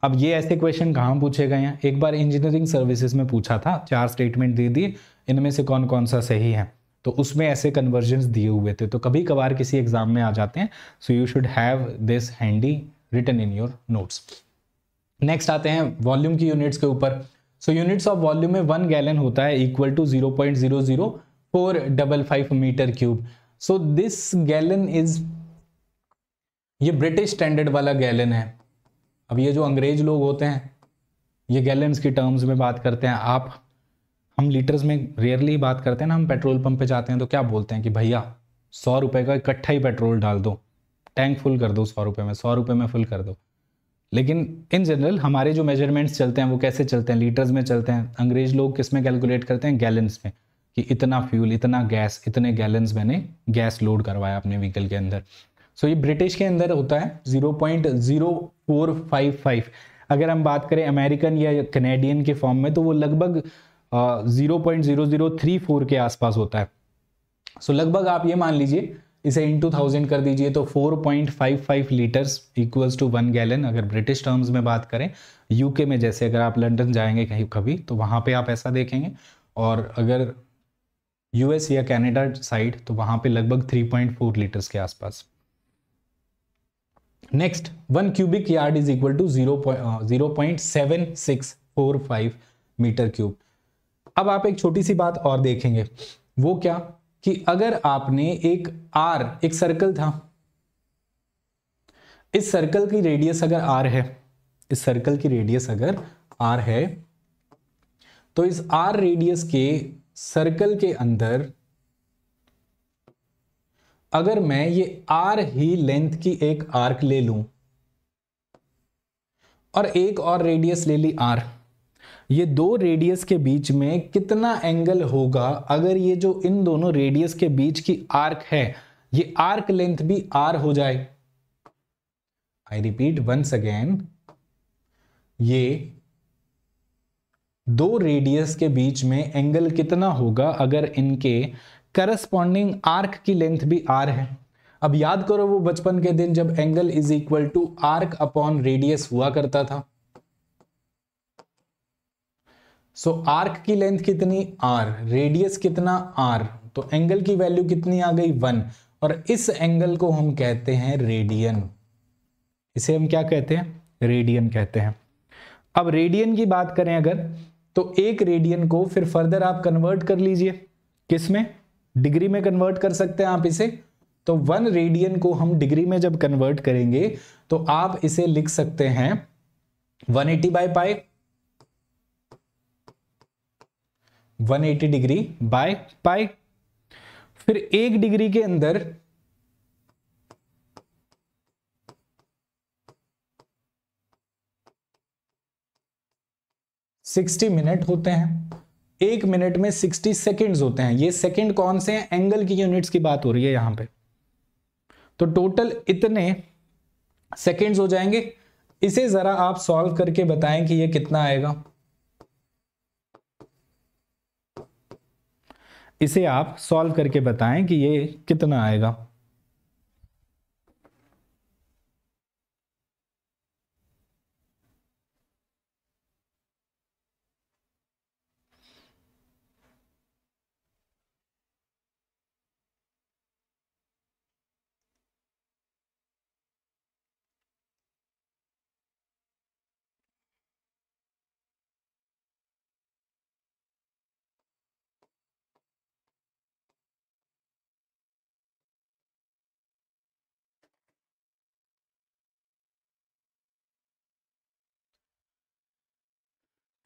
अब ये ऐसे क्वेश्चन कहाँ पूछे गए हैं एक बार इंजीनियरिंग सर्विसेज में पूछा था चार स्टेटमेंट दे दिए इनमें से कौन कौन सा सही है तो उसमें ऐसे कन्वर्जन दिए हुए थे तो कभी कभार किसी एग्जाम में आ जाते हैं so you should have this handy written in your notes next आते हैं वॉल्यूम की यूनिट्स के ऊपर सो यूनिट्स ऑफ वॉल्यूम में वन गैलन होता है equal to zero point zero zero four double five metre cube so this gallon is ये British standard वाला गैलन है अब ये जो अंग्रेज लोग होते हैं ये गैलन्स की टर्म्स में बात करते हैं आप हम लीटर्स में रेयरली बात करते हैं ना हम पेट्रोल पंप पे जाते हैं तो क्या बोलते हैं कि भैया सौ रुपए का इकट्ठा ही पेट्रोल डाल दो टैंक फुल कर दो सौ रुपए में सौ रुपए में फुल कर दो लेकिन इन जनरल हमारे जो मेजरमेंट्स चलते हैं वो कैसे चलते हैं लीटर्स में चलते हैं अंग्रेज लोग किस में कैलकुलेट करते हैं गैलन्स में कि इतना फ्यूल इतना गैस इतने गैलन्स मैंने गैस लोड करवाया अपने व्हीकल के अंदर सो so, ये ब्रिटिश के अंदर होता है 0.0455 अगर हम बात करें अमेरिकन या कनेडियन के फॉर्म में तो वो लगभग zero point zero zero three four के आसपास होता है सो so, लगभग आप ये मान लीजिए इसे टू थाउजेंड कर दीजिए तो 4.55 litres equals to one gallon अगर ब्रिटिश टर्म्स में बात करें यूके में जैसे अगर आप लंदन जाएंगे कहीं कभी तो वहाँ पे आप ऐसा देखेंगे और अगर यूएस या कनाडा साइड तो वहाँ पे लगभग 3.4 लीटर्स के आसपास next one cubic yard is equal to zero zero point seven six four five metre cube अब आप एक छोटी सी बात और देखेंगे वो क्या कि अगर आपने एक आर एक सर्कल था इस सर्कल की रेडियस अगर आर है इस सर्कल की रेडियस अगर आर है तो इस आर रेडियस के सर्कल के अंदर अगर मैं ये आर ही लेंथ की एक आर्क ले लूं और एक और रेडियस ले ली आर ये दो रेडियस के बीच में कितना एंगल होगा अगर ये जो इन दोनों रेडियस के बीच की आर्क है ये आर्क लेंथ भी आर हो जाए आई रिपीट वंस अगेन ये दो रेडियस के बीच में एंगल कितना होगा अगर इनके करस्पॉन्डिंग आर्क की लेंथ भी आर है अब याद करो वो बचपन के दिन जब angle is equal to arc upon radius हुआ करता था सो so, आर्क की लेंथ कितनी आर रेडियस कितना आर तो एंगल की वैल्यू कितनी आ गई वन और इस एंगल को हम कहते हैं रेडियन इसे हम क्या कहते हैं रेडियन कहते हैं अब रेडियन की बात करें अगर तो एक रेडियन को फिर फर्दर आप कन्वर्ट कर लीजिए किस में डिग्री में कन्वर्ट कर सकते हैं आप इसे तो वन रेडियन को हम डिग्री में जब कन्वर्ट करेंगे तो आप इसे लिख सकते हैं 180 eighty by pi 180 degree by pi फिर एक डिग्री के अंदर सिक्सटी मिनट होते हैं एक मिनट में सिक्सटी सेकेंड्स होते हैं ये सेकेंड कौन से हैं एंगल की यूनिट्स की बात हो रही है यहां पे तो टोटल इतने सेकेंड्स हो जाएंगे इसे जरा आप सॉल्व करके बताएं कि ये कितना आएगा इसे आप सॉल्व करके बताएं कि ये कितना आएगा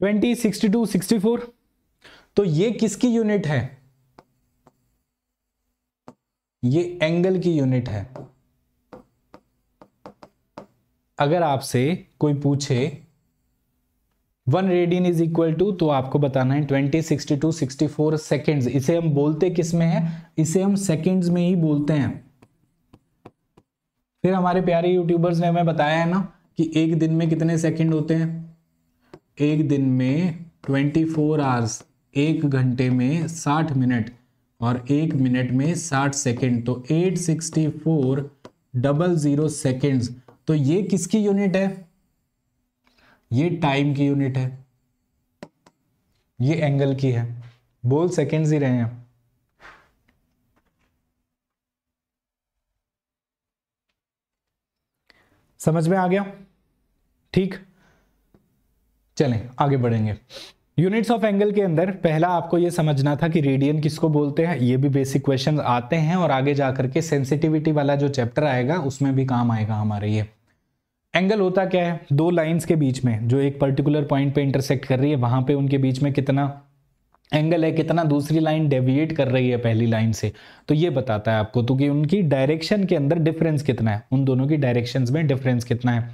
twenty sixty two sixty four तो ये किसकी यूनिट है ये एंगल की यूनिट है अगर आपसे कोई पूछे one radian is equal to तो आपको बताना है twenty sixty two sixty four second इसे हम बोलते किस में है इसे हम सेकेंड्स में ही बोलते हैं फिर हमारे प्यारे यूट्यूबर्स ने हमें बताया है ना कि एक दिन में कितने सेकेंड होते हैं एक दिन में 24 फोर आवर्स एक घंटे में 60 मिनट और एक मिनट में 60 सेकेंड तो 864 sixty four double zero seconds तो ये किसकी यूनिट है ये टाइम की यूनिट है ये एंगल की है बोल सेकेंड्स ही रहे हैं समझ में आ गया ठीक चलें आगे बढ़ेंगे यूनिट्स ऑफ एंगल के अंदर पहला आपको ये समझना था कि रेडियन किसको बोलते हैं ये भी बेसिक क्वेश्चन आते हैं और आगे जा करके सेंसिटिविटी वाला जो चैप्टर आएगा उसमें भी काम आएगा हमारे ये एंगल होता क्या है दो लाइंस के बीच में जो एक पर्टिकुलर पॉइंट पे इंटरसेक्ट कर रही है वहां पे उनके बीच में कितना एंगल है कितना दूसरी लाइन डेविएट कर रही है पहली लाइन से तो ये बताता है आपको तो कि उनकी डायरेक्शन के अंदर डिफरेंस कितना है उन दोनों की डायरेक्शंस में डिफरेंस कितना है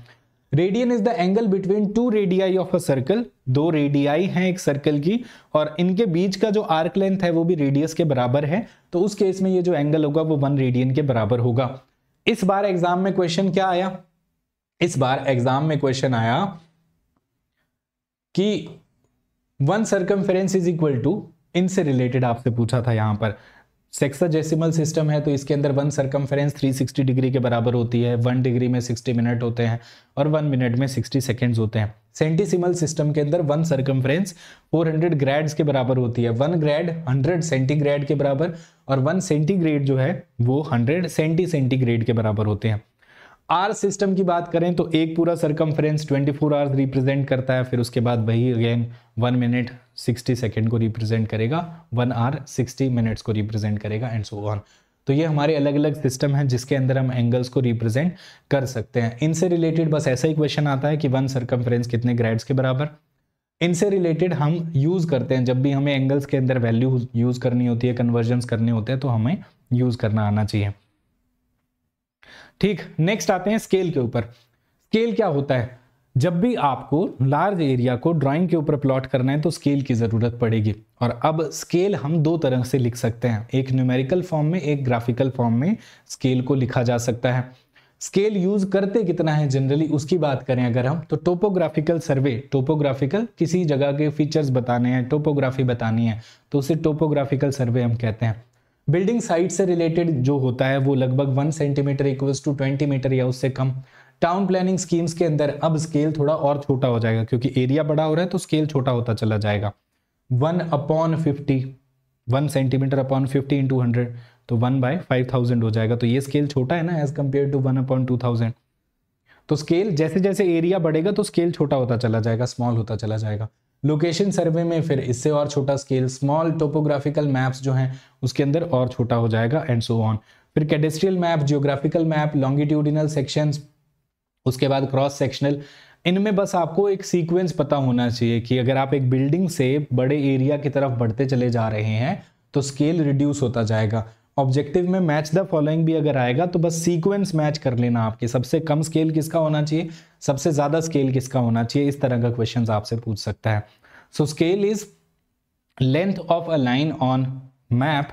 radian is the angle between two radii of a circle दो रेडियाई हैं एक सर्कल की और इनके बीच का जो आर्क लेंथ है वो भी रेडियस के बराबर है तो उस केस में ये जो एंगल होगा वो वन रेडियन के बराबर होगा इस बार एग्जाम में क्वेश्चन क्या आया इस बार एग्जाम में क्वेश्चन आया कि one circum is equal to इनसे रिलेटेड आपसे पूछा था यहां पर सेक्साजेसिमल सिस्टम है तो इसके अंदर वन सरकमफेरेंस 360 डिग्री के बराबर होती है वन डिग्री में 60 मिनट होते हैं और वन मिनट में 60 सेकेंड्स होते हैं सेंटीसिमल सिस्टम के अंदर वन सरकमफेरेंस 400 ग्रेड्स के बराबर होती है वन ग्रेड 100 सेंटीग्रेड के बराबर और वन सेंटीग्रेड जो है वो हंड्रेड सेंटी सेंटीग्रेड के बराबर होते हैं आर सिस्टम की बात करें तो एक पूरा सरकमफेरेंस 24 फोर आवर्स रिप्रेजेंट करता है फिर उसके बाद वही अगेन वन मिनट 60 सेकेंड को रिप्रेजेंट करेगा वन आर 60 मिनट्स को रिप्रेजेंट करेगा एंड सो ऑन तो ये हमारे अलग अलग सिस्टम हैं जिसके अंदर हम एंगल्स को रिप्रेजेंट कर सकते हैं इनसे रिलेटेड बस ऐसा ही क्वेश्चन आता है कि वन सरकमफ्रेंस कितने ग्रेड्स के बराबर इनसे रिलेटेड हम यूज़ करते हैं जब भी हमें एंगल्स के अंदर वैल्यू यूज़ करनी होती है कन्वर्जन करने होते हैं तो हमें यूज़ करना आना चाहिए ठीक नेक्स्ट आते हैं स्केल के ऊपर स्केल क्या होता है जब भी आपको लार्ज एरिया को ड्राइंग के ऊपर प्लॉट करना है तो स्केल की ज़रूरत पड़ेगी और अब स्केल हम दो तरह से लिख सकते हैं एक न्यूमेरिकल फॉर्म में एक ग्राफिकल फॉर्म में स्केल को लिखा जा सकता है स्केल यूज करते कितना है जनरली उसकी बात करें अगर हम तो टोपोग्राफिकल सर्वे टोपोग्राफिकल किसी जगह के फीचर्स बताने हैं टोपोग्राफी बतानी है तो उसे टोपोग्राफिकल सर्वे हम कहते हैं बिल्डिंग साइट से रिलेटेड जो होता है वो लगभग one centimetre equals to twenty metre या उससे कम टाउन प्लानिंग स्कीम्स के अंदर अब स्केल थोड़ा और छोटा हो जाएगा क्योंकि एरिया बड़ा हो रहा है तो स्केल छोटा होता चला जाएगा one upon fifty one centimetre upon fifty into hundred तो वन बाय फाइव थाउजेंड हो जाएगा तो ये स्केल छोटा है ना as compare to one upon two thousand तो स्केल जैसे जैसे एरिया बढ़ेगा तो स्केल छोटा होता चला जाएगा स्मॉल होता चला जाएगा लोकेशन सर्वे में फिर इससे और छोटा स्केल स्मॉल टोपोग्राफिकल मैप्स जो हैं उसके अंदर और छोटा हो जाएगा एंड सो ऑन फिर cadastral map geographical map longitudinal sections उसके बाद क्रॉस सेक्शनल इनमें बस आपको एक सीक्वेंस पता होना चाहिए कि अगर आप एक बिल्डिंग से बड़े एरिया की तरफ बढ़ते चले जा रहे हैं तो स्केल रिड्यूस होता जाएगा ऑब्जेक्टिव में मैच द फॉलोइंग भी अगर आएगा तो बस सीक्वेंस मैच कर लेना आपके सबसे कम स्केल किसका होना चाहिए सबसे ज़्यादा स्केल किसका होना चाहिए इस तरह का क्वेश्चन आपसे पूछ सकता है so scale is length of a line on map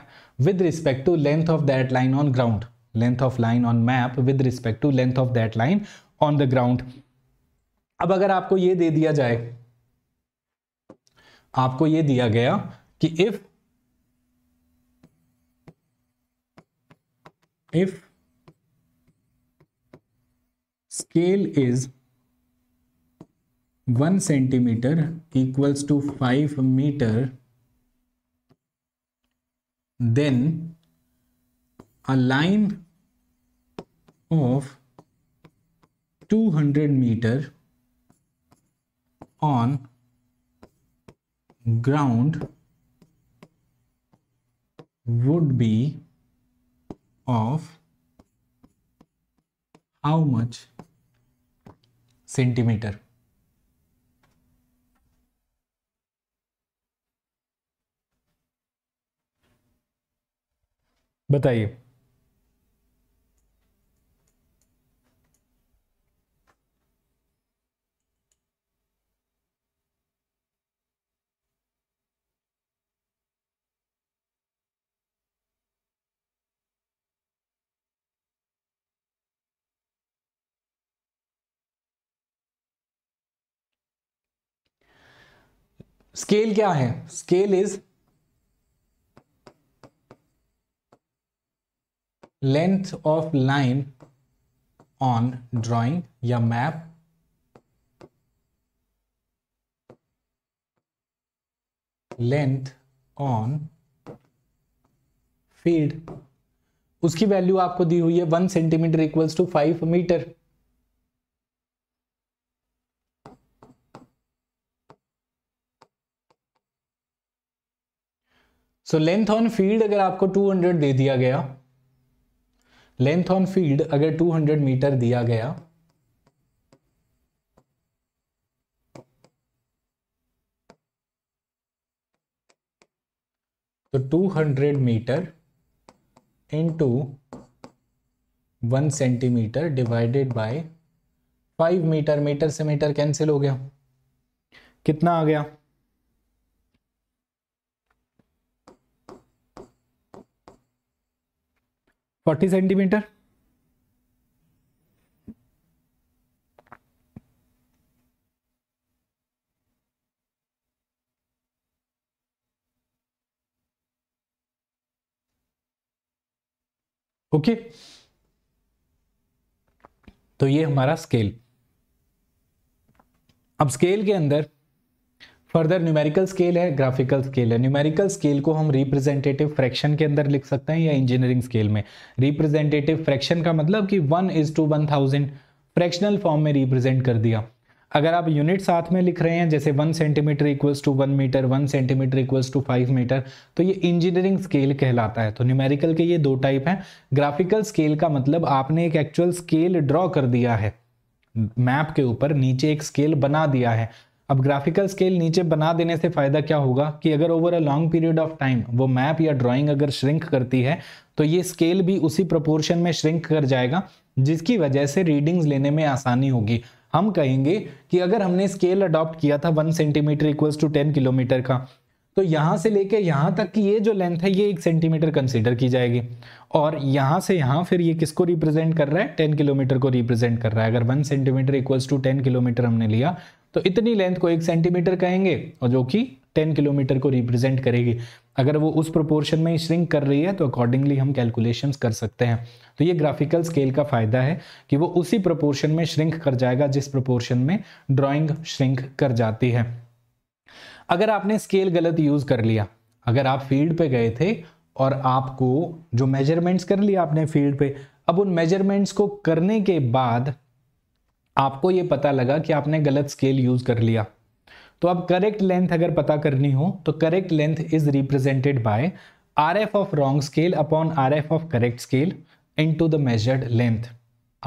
with respect to length of that line on ground length of line on map with respect to length of that line on the ground अब अगर आपको ये दे दिया जाए आपको ये दिया गया कि if if scale is one centimetre equals to five metre then a line of 200 meter on ground would be of how much centimeter बताइए स्केल क्या है scale is length of line on drawing या map length on field उसकी value आपको दी हुई है one centimetre equals to five metre so length on field अगर आपको 200 दे दिया गया लेंथ ऑन फील्ड अगर 200 मीटर दिया गया तो 200 metre into one centimetre divided by five metre metre से मीटर कैंसिल हो गया कितना आ गया 40 सेंटीमीटर ओके तो ये हमारा स्केल अब स्केल के अंदर फर्दर न्यूमेरिकल स्केल है ग्राफिकल स्केल है न्यूमेरिकल स्केल को हम रिप्रेजेंटेटिव फ्रैक्शन के अंदर लिख सकते हैं या इंजीनियरिंग स्केल में रिप्रेजेंटेटिव फ्रैक्शन का मतलब कि one is to one thousand fractional form में रिप्रेजेंट कर दिया अगर आप यूनिट साथ में लिख रहे हैं जैसे one centimetre equals to one metre one centimetre equals to five metre तो ये इंजीनियरिंग स्केल कहलाता है तो न्यूमेरिकल के ये दो टाइप हैं ग्राफिकल स्केल का मतलब आपने एक एक्चुअल स्केल ड्रॉ कर दिया है मैप के ऊपर नीचे एक स्केल बना दिया है अब ग्राफिकल स्केल नीचे बना देने से फ़ायदा क्या होगा कि अगर over a long period of time वो मैप या ड्राइंग अगर श्रिंक करती है तो ये स्केल भी उसी प्रोपोर्शन में श्रिंक कर जाएगा जिसकी वजह से रीडिंग्स लेने में आसानी होगी हम कहेंगे कि अगर हमने स्केल अडॉप्ट किया था one centimetre equals to ten kilometre का तो यहाँ से लेके यहाँ तक की ये जो लेंथ है ये एक सेंटीमीटर कंसिडर की जाएगी और यहाँ से यहाँ फिर ये किसको रिप्रेजेंट कर रहा है टेन किलोमीटर को रिप्रेजेंट कर रहा है अगर one centimetre equals to ten kilometre हमने लिया तो इतनी लेंथ को एक सेंटीमीटर कहेंगे और जो कि टेन किलोमीटर को रिप्रेजेंट करेगी अगर वो उस प्रोपोर्शन में श्रिंक कर रही है तो अकॉर्डिंगली हम कैलकुलेशन कर सकते हैं तो ये ग्राफिकल स्केल का फ़ायदा है कि वो उसी प्रोपोर्शन में श्रिंक कर जाएगा जिस प्रोपोर्शन में ड्राइंग श्रिंक कर जाती है अगर आपने स्केल गलत यूज़ कर लिया अगर आप फील्ड पे गए थे और आपको जो मेजरमेंट्स कर लिया आपने फील्ड पे अब उन मेजरमेंट्स को करने के बाद आपको ये पता लगा कि आपने गलत स्केल यूज कर लिया तो अब करेक्ट लेंथ अगर पता करनी हो तो correct length is represented by R F of wrong scale upon R F of correct scale into the measured length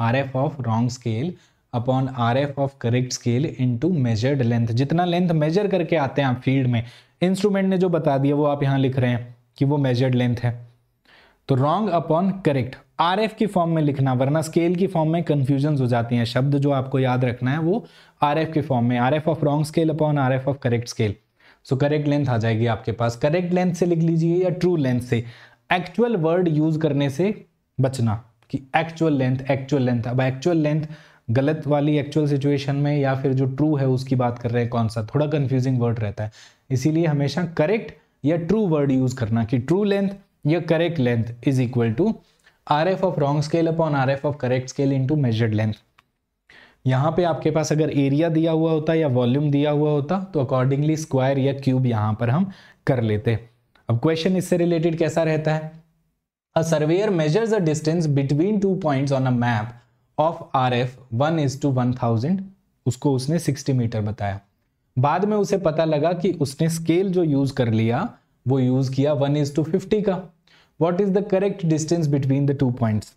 R F of wrong scale upon R F of correct scale into measured length जितना length measure करके आते हैं आप field में instrument ने जो बता दिया वो आप यहाँ लिख रहे हैं कि वो मेजर्ड लेंथ है तो wrong upon correct R F की फॉर्म में लिखना वरना स्केल की फॉर्म में कन्फ्यूजन हो जाती हैं शब्द जो आपको याद रखना है वो आर एफ के फॉर्म में R F of wrong scale upon R F of correct scale so correct length आ जाएगी आपके पास करेक्ट लेंथ से लिख लीजिए या ट्रू लेंथ से एक्चुअल वर्ड यूज करने से बचना कि एक्चुअल लेंथ एक्चुअल लेंथ अब एक्चुअल लेंथ गलत वाली एक्चुअल सिचुएशन में या फिर जो ट्रू है उसकी बात कर रहे हैं कौन सा थोड़ा कन्फ्यूजिंग वर्ड रहता है इसीलिए हमेशा करेक्ट या ट्रू वर्ड यूज करना कि ट्रू लेंथ या correct length is equal to RF of wrong scale upon RF of correct scale into measured length यहाँ पे आपके पास अगर एरिया दिया हुआ होता या वॉल्यूम दिया हुआ होता तो अकॉर्डिंगली स्क्वायर या क्यूब यहाँ पर हम कर लेते अब क्वेश्चन इससे रिलेटेड कैसा रहता है a surveyor measures a distance between two points on a map of R F one is to one thousand उसको उसने सिक्सटी मीटर बताया बाद में उसे पता लगा कि उसने स्केल जो यूज कर लिया वो यूज किया वन इज टू फिफ्टी का What is the correct distance between the two points?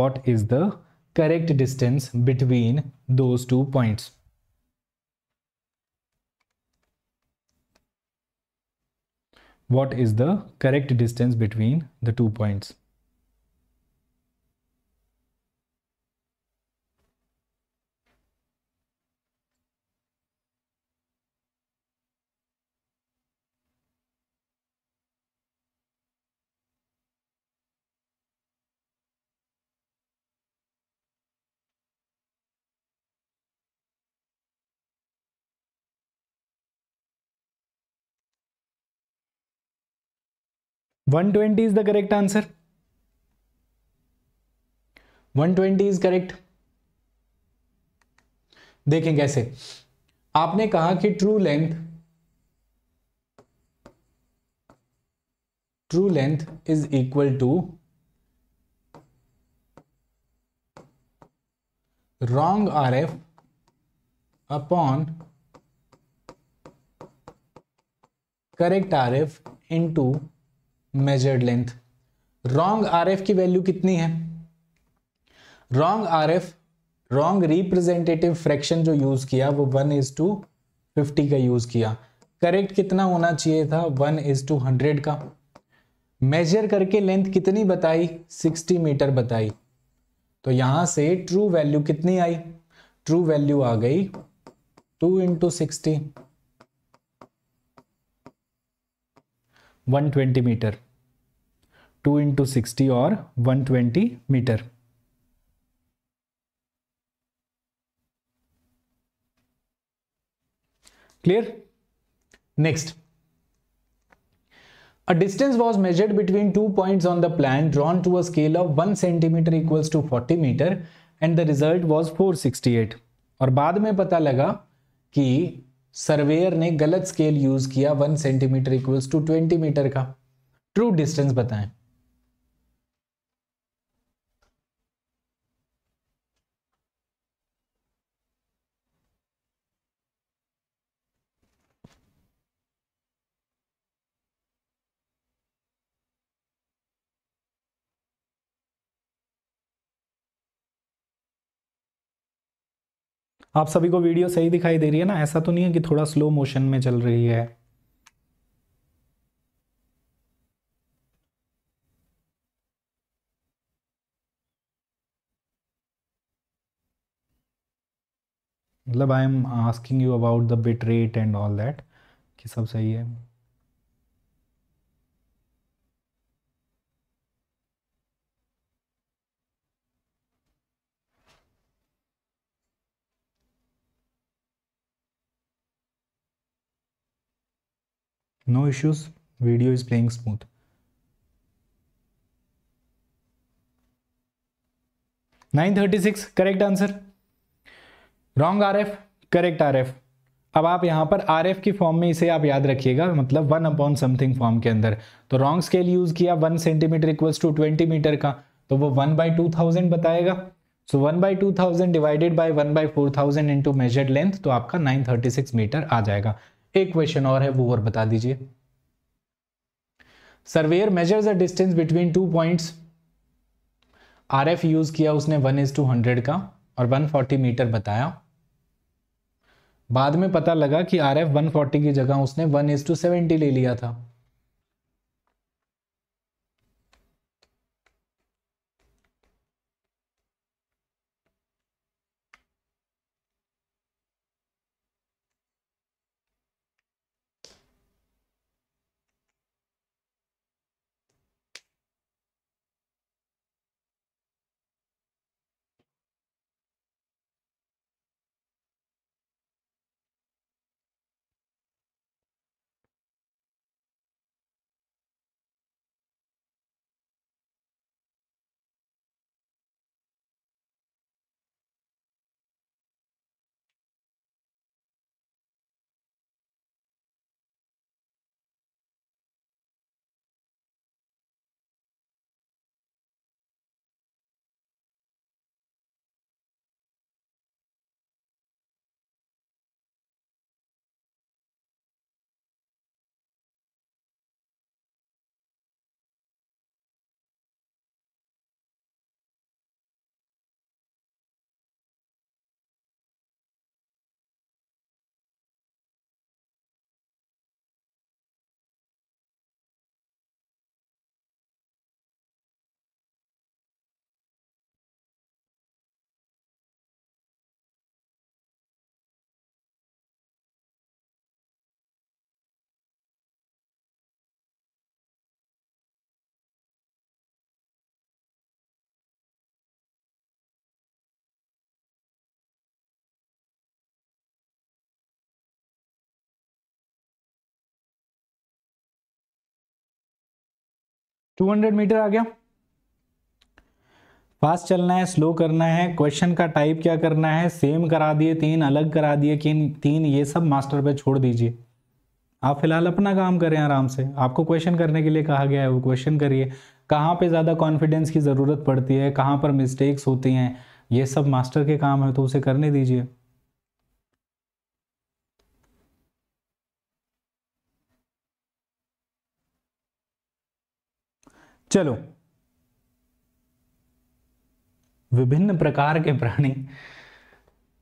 What is the correct distance between those two points? What is the correct distance between the two points? Twenty is the correct answer one twenty is correct देखें कैसे आपने कहा कि true length true length is equal to wrong R F upon correct R F into measured length wrong R की value कितनी है wrong R F wrong representative fraction जो use किया वो वन इज टू फिफ्टी का use किया correct कितना होना चाहिए था वन इज टू हंड्रेड का मेजर करके लेंथ कितनी बताई सिक्सटी मीटर बताई तो यहां से ट्रू वैल्यू कितनी आई ट्रू वैल्यू आ गई two into sixty 120 metre 2 into sixty और 120 metre clear next A distance was measured between two points on the plan drawn to a scale of 1 centimeter equals to 40 meter and the result was 468. और बाद में पता लगा कि surveyor ने गलत scale use किया one centimetre equals to twenty metre का ट्रू डिस्टेंस बताएं आप सभी को वीडियो सही दिखाई दे रही है ना ऐसा तो नहीं है कि थोड़ा स्लो मोशन में चल रही है मतलब I am asking you about the bit rate and all that कि सब सही है no issues video is playing smooth nine thirty six correct answer wrong R F correct R F अब आप यहां पर आर एफ की फॉर्म में इसे आप याद रखिएगा मतलब वन अपॉन समथिंग फॉर्म के अंदर तो रॉन्ग स्केल यूज किया one centimetre equals to twenty metre का तो वो वन बाई टू थाउजेंड बताएगा so one by two thousand divided by one by four thousand into measured length तो आपका नाइन थर्टी सिक्स मीटर आ जाएगा एक क्वेश्चन और है वो और बता दीजिए surveyor measures the distance between two points R F use किया उसने वन इज टू हंड्रेड का और वन फोर्टी मीटर बताया बाद में पता लगा कि आर एफ वन फोर्टी की जगह उसने वन इज टू सेवेंटी ले लिया था 200 मीटर आ गया फास्ट चलना है स्लो करना है क्वेश्चन का टाइप क्या करना है सेम करा दिए तीन अलग करा दिए तीन ये सब मास्टर पे छोड़ दीजिए आप फिलहाल अपना काम करें आराम से आपको क्वेश्चन करने के लिए कहा गया है वो क्वेश्चन करिए कहाँ पे ज़्यादा कॉन्फिडेंस की ज़रूरत पड़ती है कहाँ पर मिस्टेक्स होती हैं ये सब मास्टर के काम है तो उसे करने दीजिए चलो विभिन्न प्रकार के प्राणी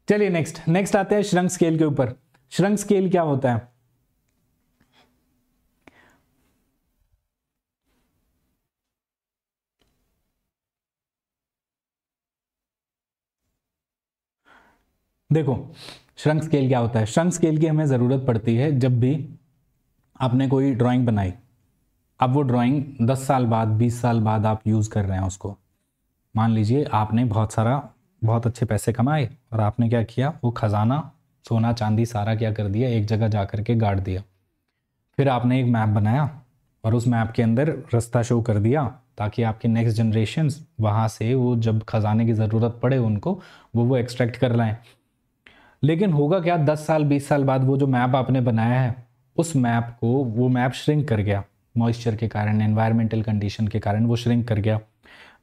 चलिए नेक्स्ट नेक्स्ट आते हैं श्रंक स्केल के ऊपर श्रंक स्केल क्या होता है देखो श्रंक स्केल क्या होता है श्रंक स्केल की हमें ज़रूरत पड़ती है जब भी आपने कोई ड्राइंग बनाई अब वो ड्राइंग 10 साल बाद 20 साल बाद आप यूज़ कर रहे हैं उसको मान लीजिए आपने बहुत सारा बहुत अच्छे पैसे कमाए और आपने क्या किया वो ख़जाना सोना चांदी सारा क्या कर दिया एक जगह जा कर के गाड़ दिया फिर आपने एक मैप बनाया और उस मैप के अंदर रास्ता शो कर दिया ताकि आपके नेक्स्ट जनरेशन वहाँ से वो जब ख़जाने की ज़रूरत पड़े उनको वो वो एक्सट्रैक्ट कर लाएँ लेकिन होगा क्या दस साल बीस साल बाद वो जो मैप आपने बनाया है उस मैप को वो मैप श्रिंक कर गया मॉइस्चर के कारण एनवायरमेंटल कंडीशन के कारण वो श्रिंक कर गया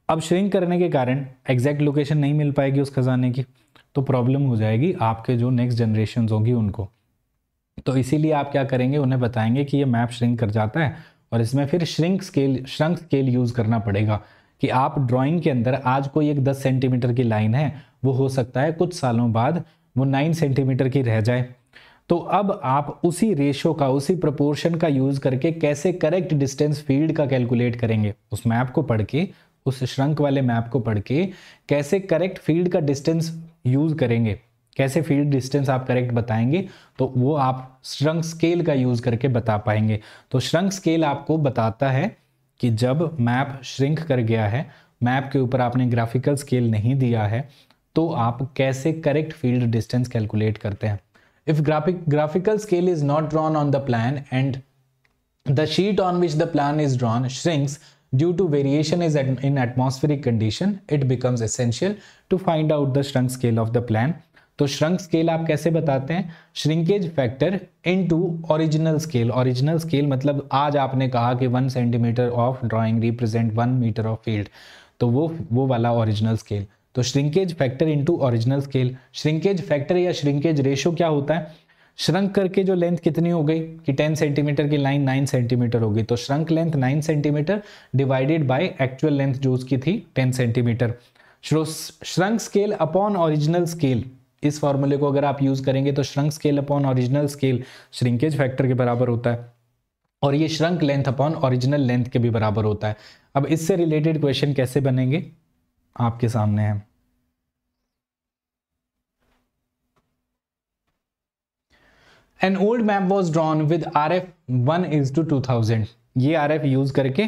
अब श्रिंक करने के कारण एग्जैक्ट लोकेशन नहीं मिल पाएगी उस खजाने की तो प्रॉब्लम हो जाएगी आपके जो नेक्स्ट जनरेशन होगी उनको तो इसीलिए आप क्या करेंगे उन्हें बताएंगे कि ये मैप श्रिंक कर जाता है और इसमें फिर shrink scale shrunk scale use करना पड़ेगा कि आप ड्राइंग के अंदर आज कोई एक 10 सेंटीमीटर की लाइन है वो हो सकता है कुछ सालों बाद वो 9 सेंटीमीटर की रह जाए तो अब आप उसी रेशो का उसी प्रपोर्शन का यूज करके कैसे करेक्ट डिस्टेंस फील्ड का कैलकुलेट करेंगे उस मैप को पढ़ के उस श्रंक वाले मैप को पढ़ के कैसे करेक्ट फील्ड का डिस्टेंस यूज करेंगे कैसे फील्ड डिस्टेंस आप करेक्ट बताएंगे तो वो आप श्रंक स्केल का यूज करके बता पाएंगे तो श्रंक स्केल आपको बताता है कि जब मैप श्रिंक कर गया है मैप के ऊपर आपने ग्राफिकल स्केल नहीं दिया है तो आप कैसे करेक्ट फील्ड डिस्टेंस कैलकुलेट करते हैं If graphic, graphical scale is not drawn on the plan and the sheet on which the plan is drawn shrinks due to variation is at, in atmospheric condition, it becomes essential to find out the shrunk scale of the plan. तो shrunk scale आप कैसे बताते हैं shrinkage factor into original scale original scale मतलब आज आपने कहा कि one centimetre of drawing represent one metre of field तो वो वो वाला ओरिजिनल स्केल तो shrinkage factor into original scale shrinkage factor या श्रिंकेज रेशो क्या होता है श्रंक करके जो लेंथ कितनी हो गई कि 10 सेंटीमीटर की लाइन 9 सेंटीमीटर हो गई तो shrunk length 9 centimetre divided by actual length जो उसकी थी 10 centimetre shrunk scale upon original scale इस फॉर्मूले को अगर आप यूज करेंगे तो shrunk scale upon original scale shrinkage factor के बराबर होता है और ये shrunk length upon original length के भी बराबर होता है अब इससे रिलेटेड क्वेश्चन कैसे बनेंगे आपके सामने है an old map was drawn with R F one is to two thousand ये आर एफ यूज करके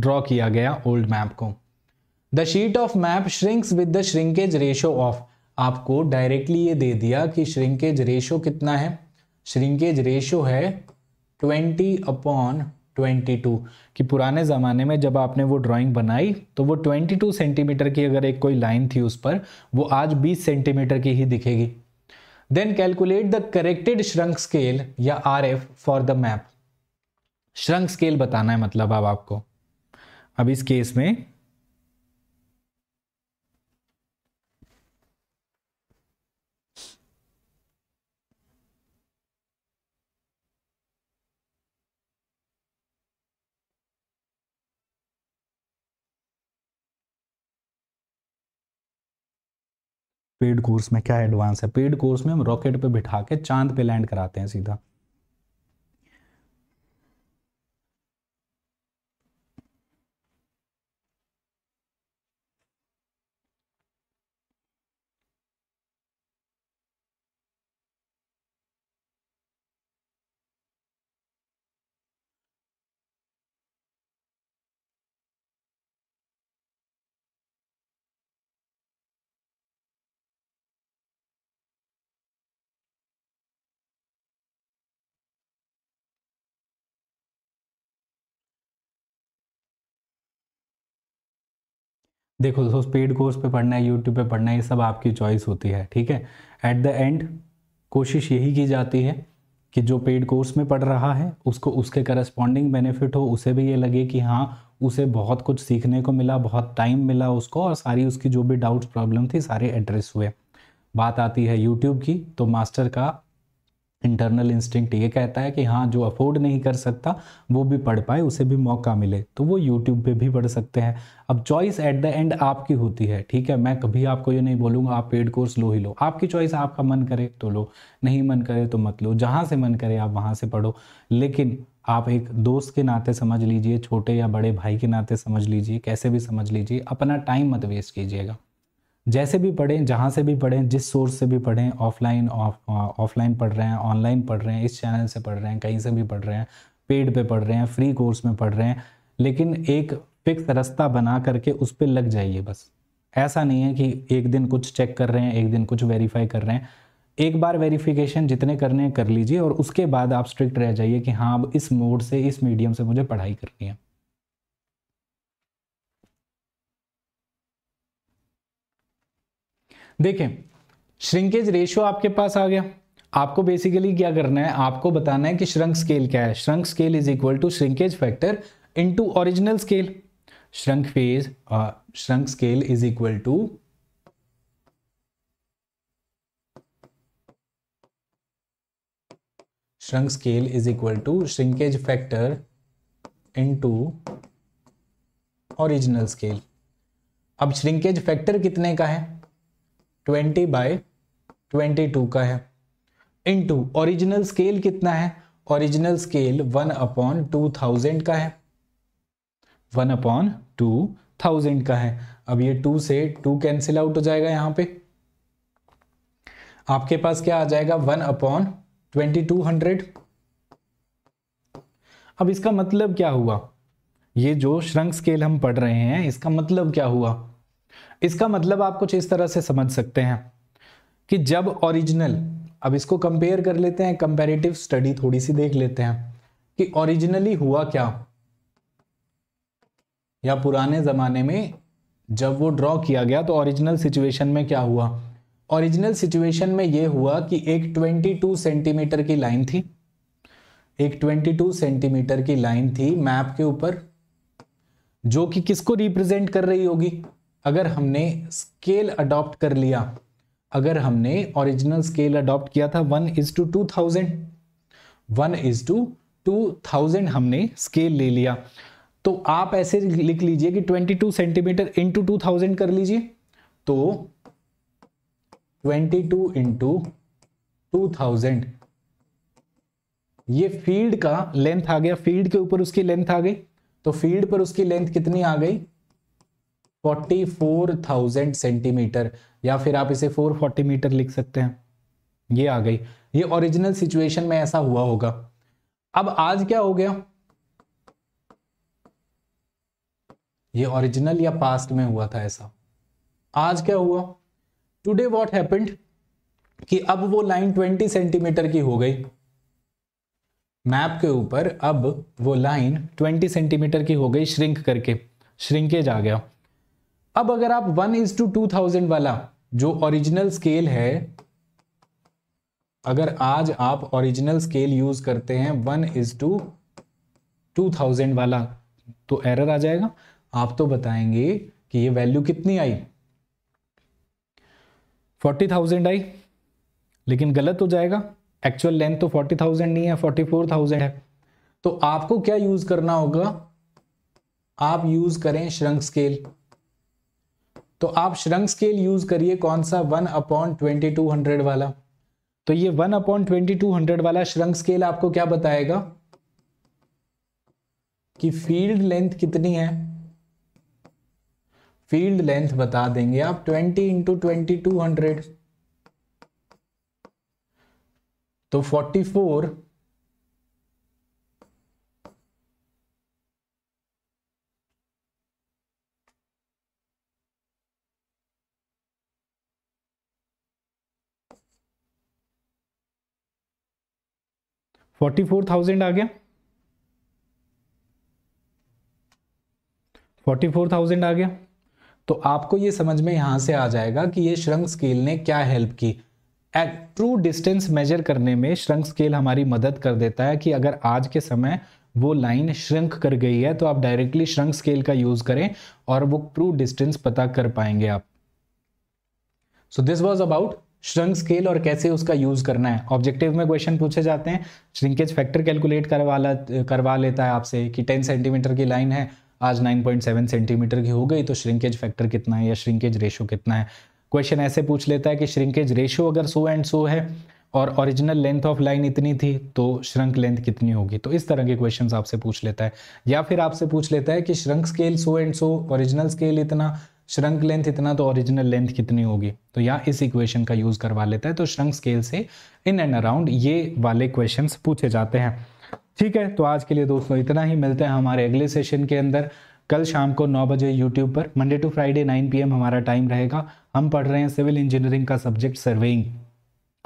ड्रॉ किया गया ओल्ड मैप को the sheet of map shrinks with the shrinkage ratio of आपको डायरेक्टली ये दे दिया कि श्रिंकेज रेशो कितना है श्रिंकेज रेशो है ट्वेंटी अपॉन ट्वेंटी टू कि पुराने ज़माने में जब आपने वो ड्राइंग बनाई तो वो टू सेंटीमीटर की अगर एक कोई लाइन थी उस पर वो आज बीस सेंटीमीटर की ही दिखेगी then calculate the corrected shrunk scale या R F for the map shrunk scale बताना है मतलब अब आपको अब इस केस में पेड कोर्स में क्या एडवांस है पेड कोर्स में हम रॉकेट पे बिठा के चांद पे लैंड कराते हैं सीधा देखो दोस्तों पेड कोर्स पे पढ़ना है यूट्यूब पे पढ़ना है ये सब आपकी चॉइस होती है ठीक है एट द एंड कोशिश यही की जाती है कि जो पेड कोर्स में पढ़ रहा है उसको उसके करस्पॉन्डिंग बेनिफिट हो उसे भी ये लगे कि हाँ उसे बहुत कुछ सीखने को मिला बहुत टाइम मिला उसको और सारी उसकी जो भी डाउट्स प्रॉब्लम थी सारे एड्रेस हुए बात आती है यूट्यूब की तो मास्टर का इंटरनल इंस्टिंक्ट ये कहता है कि हाँ जो अफोर्ड नहीं कर सकता वो भी पढ़ पाए उसे भी मौका मिले तो वो यूट्यूब पे भी पढ़ सकते हैं अब चॉइस एट द एंड आपकी होती है ठीक है मैं कभी आपको ये नहीं बोलूँगा आप पेड कोर्स लो ही लो आपकी चॉइस आपका मन करे तो लो नहीं मन करे तो मत लो जहाँ से मन करे आप वहाँ से पढ़ो लेकिन आप एक दोस्त के नाते समझ लीजिए छोटे या बड़े भाई के नाते समझ लीजिए कैसे भी समझ लीजिए अपना टाइम मत वेस्ट कीजिएगा जैसे भी पढ़ें जहाँ से भी पढ़ें जिस सोर्स से भी पढ़ें ऑफलाइन ऑफलाइन uh, पढ़ रहे हैं ऑनलाइन पढ़ रहे हैं इस चैनल से पढ़ रहे हैं कहीं से भी पढ़ रहे हैं पेड पे पढ़ रहे हैं फ्री कोर्स में पढ़ रहे हैं लेकिन एक फिक्स रास्ता बना करके उस पर लग जाइए बस ऐसा नहीं है कि एक दिन कुछ चेक कर रहे हैं एक दिन कुछ वेरीफाई कर रहे हैं एक बार वेरिफिकेशन जितने करने हैं कर लीजिए और उसके बाद आप स्ट्रिक्ट रह जाइए कि हाँ अब इस मोड से इस मीडियम से मुझे पढ़ाई करनी है देखें श्रिंकेज रेशियो आपके पास आ गया आपको बेसिकली क्या करना है आपको बताना है कि श्रंक स्केल क्या है shrunk scale is equal to shrinkage factor into original scale shrunk phase shrunk scale is equal to shrunk scale is equal to shrinkage factor into original scale uh, अब श्रिंकेज फैक्टर कितने का है twenty by twenty two का है into original scale कितना है original scale one upon two thousand का है वन अपॉन टू थाउजेंड का है अब ये टू से टू कैंसिल आउट हो जाएगा यहां पे आपके पास क्या आ जाएगा one upon twenty two hundred अब इसका मतलब क्या हुआ ये जो श्रंक स्केल हम पढ़ रहे हैं इसका मतलब क्या हुआ इसका मतलब आप कुछ इस तरह से समझ सकते हैं कि जब ओरिजिनल अब इसको कंपेयर कर लेते हैं कंपेरेटिव स्टडी थोड़ी सी देख लेते हैं कि ओरिजिनली हुआ क्या या पुराने ज़माने में जब वो ड्रॉ किया गया तो ओरिजिनल सिचुएशन में क्या हुआ ओरिजिनल सिचुएशन में ये हुआ कि एक 22 सेंटीमीटर की लाइन थी एक 22 सेंटीमीटर की लाइन थी मैप के ऊपर जो कि किसको रिप्रेजेंट कर रही होगी अगर हमने स्केल अडॉप्ट कर लिया अगर हमने ओरिजिनल स्केल अडॉप्ट किया था one is to two thousand one is to two thousand हमने स्केल ले लिया तो आप ऐसे लिख लीजिए कि twenty two centimetre into two thousand कर लीजिए तो twenty two into two thousand ये फील्ड का लेंथ आ गया फील्ड के ऊपर उसकी लेंथ आ गई तो फील्ड पर उसकी लेंथ कितनी आ गई 44,000 सेंटीमीटर या फिर आप इसे 440 मीटर लिख सकते हैं ये आ गई ये ओरिजिनल सिचुएशन में ऐसा हुआ होगा अब आज क्या हो गया ये ओरिजिनल या पास्ट में हुआ था ऐसा आज क्या हुआ टुडे व्हाट हैपेंड कि अब वो लाइन 20 सेंटीमीटर की हो गई मैप के ऊपर अब वो लाइन 20 सेंटीमीटर की हो गई श्रिंक करके श्रिंकेज आ गया अब अगर आप one is to two thousand वाला जो ओरिजिनल स्केल है अगर आज आप ओरिजिनल स्केल यूज करते हैं one is to two thousand वाला तो एरर आ जाएगा आप तो बताएंगे कि ये वैल्यू कितनी आई फोर्टी थाउजेंड आई लेकिन गलत हो जाएगा एक्चुअल लेंथ तो फोर्टी थाउजेंड नहीं है फोर्टी फोर थाउजेंड है तो आपको क्या यूज करना होगा आप यूज करें श्रंक स्केल तो आप श्रंक स्केल यूज करिए कौन सा one upon twenty two hundred वाला तो ये one upon twenty two hundred वाला श्रंक स्केल आपको क्या बताएगा कि फील्ड लेंथ कितनी है फील्ड लेंथ बता देंगे आप twenty into twenty two hundred तो forty four forty four thousand आ गया फोर्टी फोर थाउजेंड आ गया तो आपको ये समझ में यहां से आ जाएगा कि ये श्रृंग स्केल ने क्या हेल्प की ट्रू डिस्टेंस मेजर करने में श्रंक स्केल हमारी मदद कर देता है कि अगर आज के समय वो लाइन श्रंक कर गई है तो आप डायरेक्टली श्रंक स्केल का यूज करें और वो ट्रू डिस्टेंस पता कर पाएंगे आप so this was about shrunk scale और कैसे उसका यूज़ करना है ऑब्जेक्टिव में क्वेश्चन पूछे जाते हैं श्रिंकेज फैक्टर कैलकुलेट करवा करवा लेता है आपसे कि टेन सेंटीमीटर की लाइन है आज 9.7 सेंटीमीटर की हो गई तो श्रिंकेज फैक्टर कितना है या श्रिंकेज रेशो कितना है क्वेश्चन ऐसे पूछ लेता है कि श्रिंकेज रेशो अगर सो एंड सो है और ओरिजिनल लेंथ ऑफ लाइन इतनी थी तो श्रंक लेंथ कितनी होगी तो इस तरह के क्वेश्चंस आपसे पूछ लेता है या फिर आपसे पूछ लेता है कि shrunk scale so and so original scale इतना श्रंक लेंथ इतना तो ओरिजिनल लेंथ कितनी होगी तो यहाँ इस इक्वेशन का यूज़ करवा लेता है तो श्रंक स्केल से इन एंड अराउंड ये वाले क्वेश्चन पूछे जाते हैं ठीक है तो आज के लिए दोस्तों इतना ही मिलते हैं हमारे अगले सेशन के अंदर कल शाम को नौ बजे यूट्यूब पर Monday to Friday nine P हमारा टाइम रहेगा हम पढ़ रहे हैं सिविल इंजीनियरिंग का सब्जेक्ट सर्वेइंग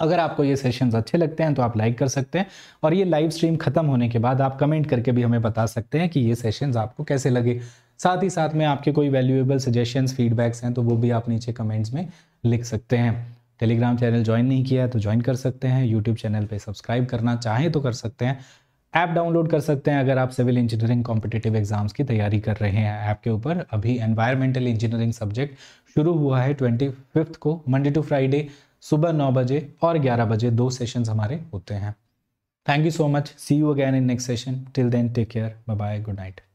अगर आपको ये सेशंस अच्छे लगते हैं तो आप लाइक कर सकते हैं और ये लाइव स्ट्रीम खत्म होने के बाद आप कमेंट करके भी हमें बता सकते हैं कि ये सेशंस आपको कैसे लगे साथ ही साथ में आपके कोई वैल्यूएबल सजेशंस फीडबैक्स हैं तो वो भी आप नीचे कमेंट्स में लिख सकते हैं टेलीग्राम चैनल ज्वाइन नहीं किया है तो ज्वाइन कर सकते हैं यूट्यूब चैनल पर सब्सक्राइब करना चाहें तो कर सकते हैं ऐप डाउनलोड कर सकते हैं अगर आप सिविल इंजीनियरिंग कॉम्पिटेटिव एग्जाम्स की तैयारी कर रहे हैं ऐप के ऊपर अभी एनवायरमेंटल इंजीनियरिंग सब्जेक्ट शुरू हुआ है ट्वेंटी फिफ्थ को मंडे टू फ्राइडे सुबह नौ बजे और ग्यारह बजे दो सेशंस हमारे होते हैं thank you so much see you again in next session till then take care bye bye good night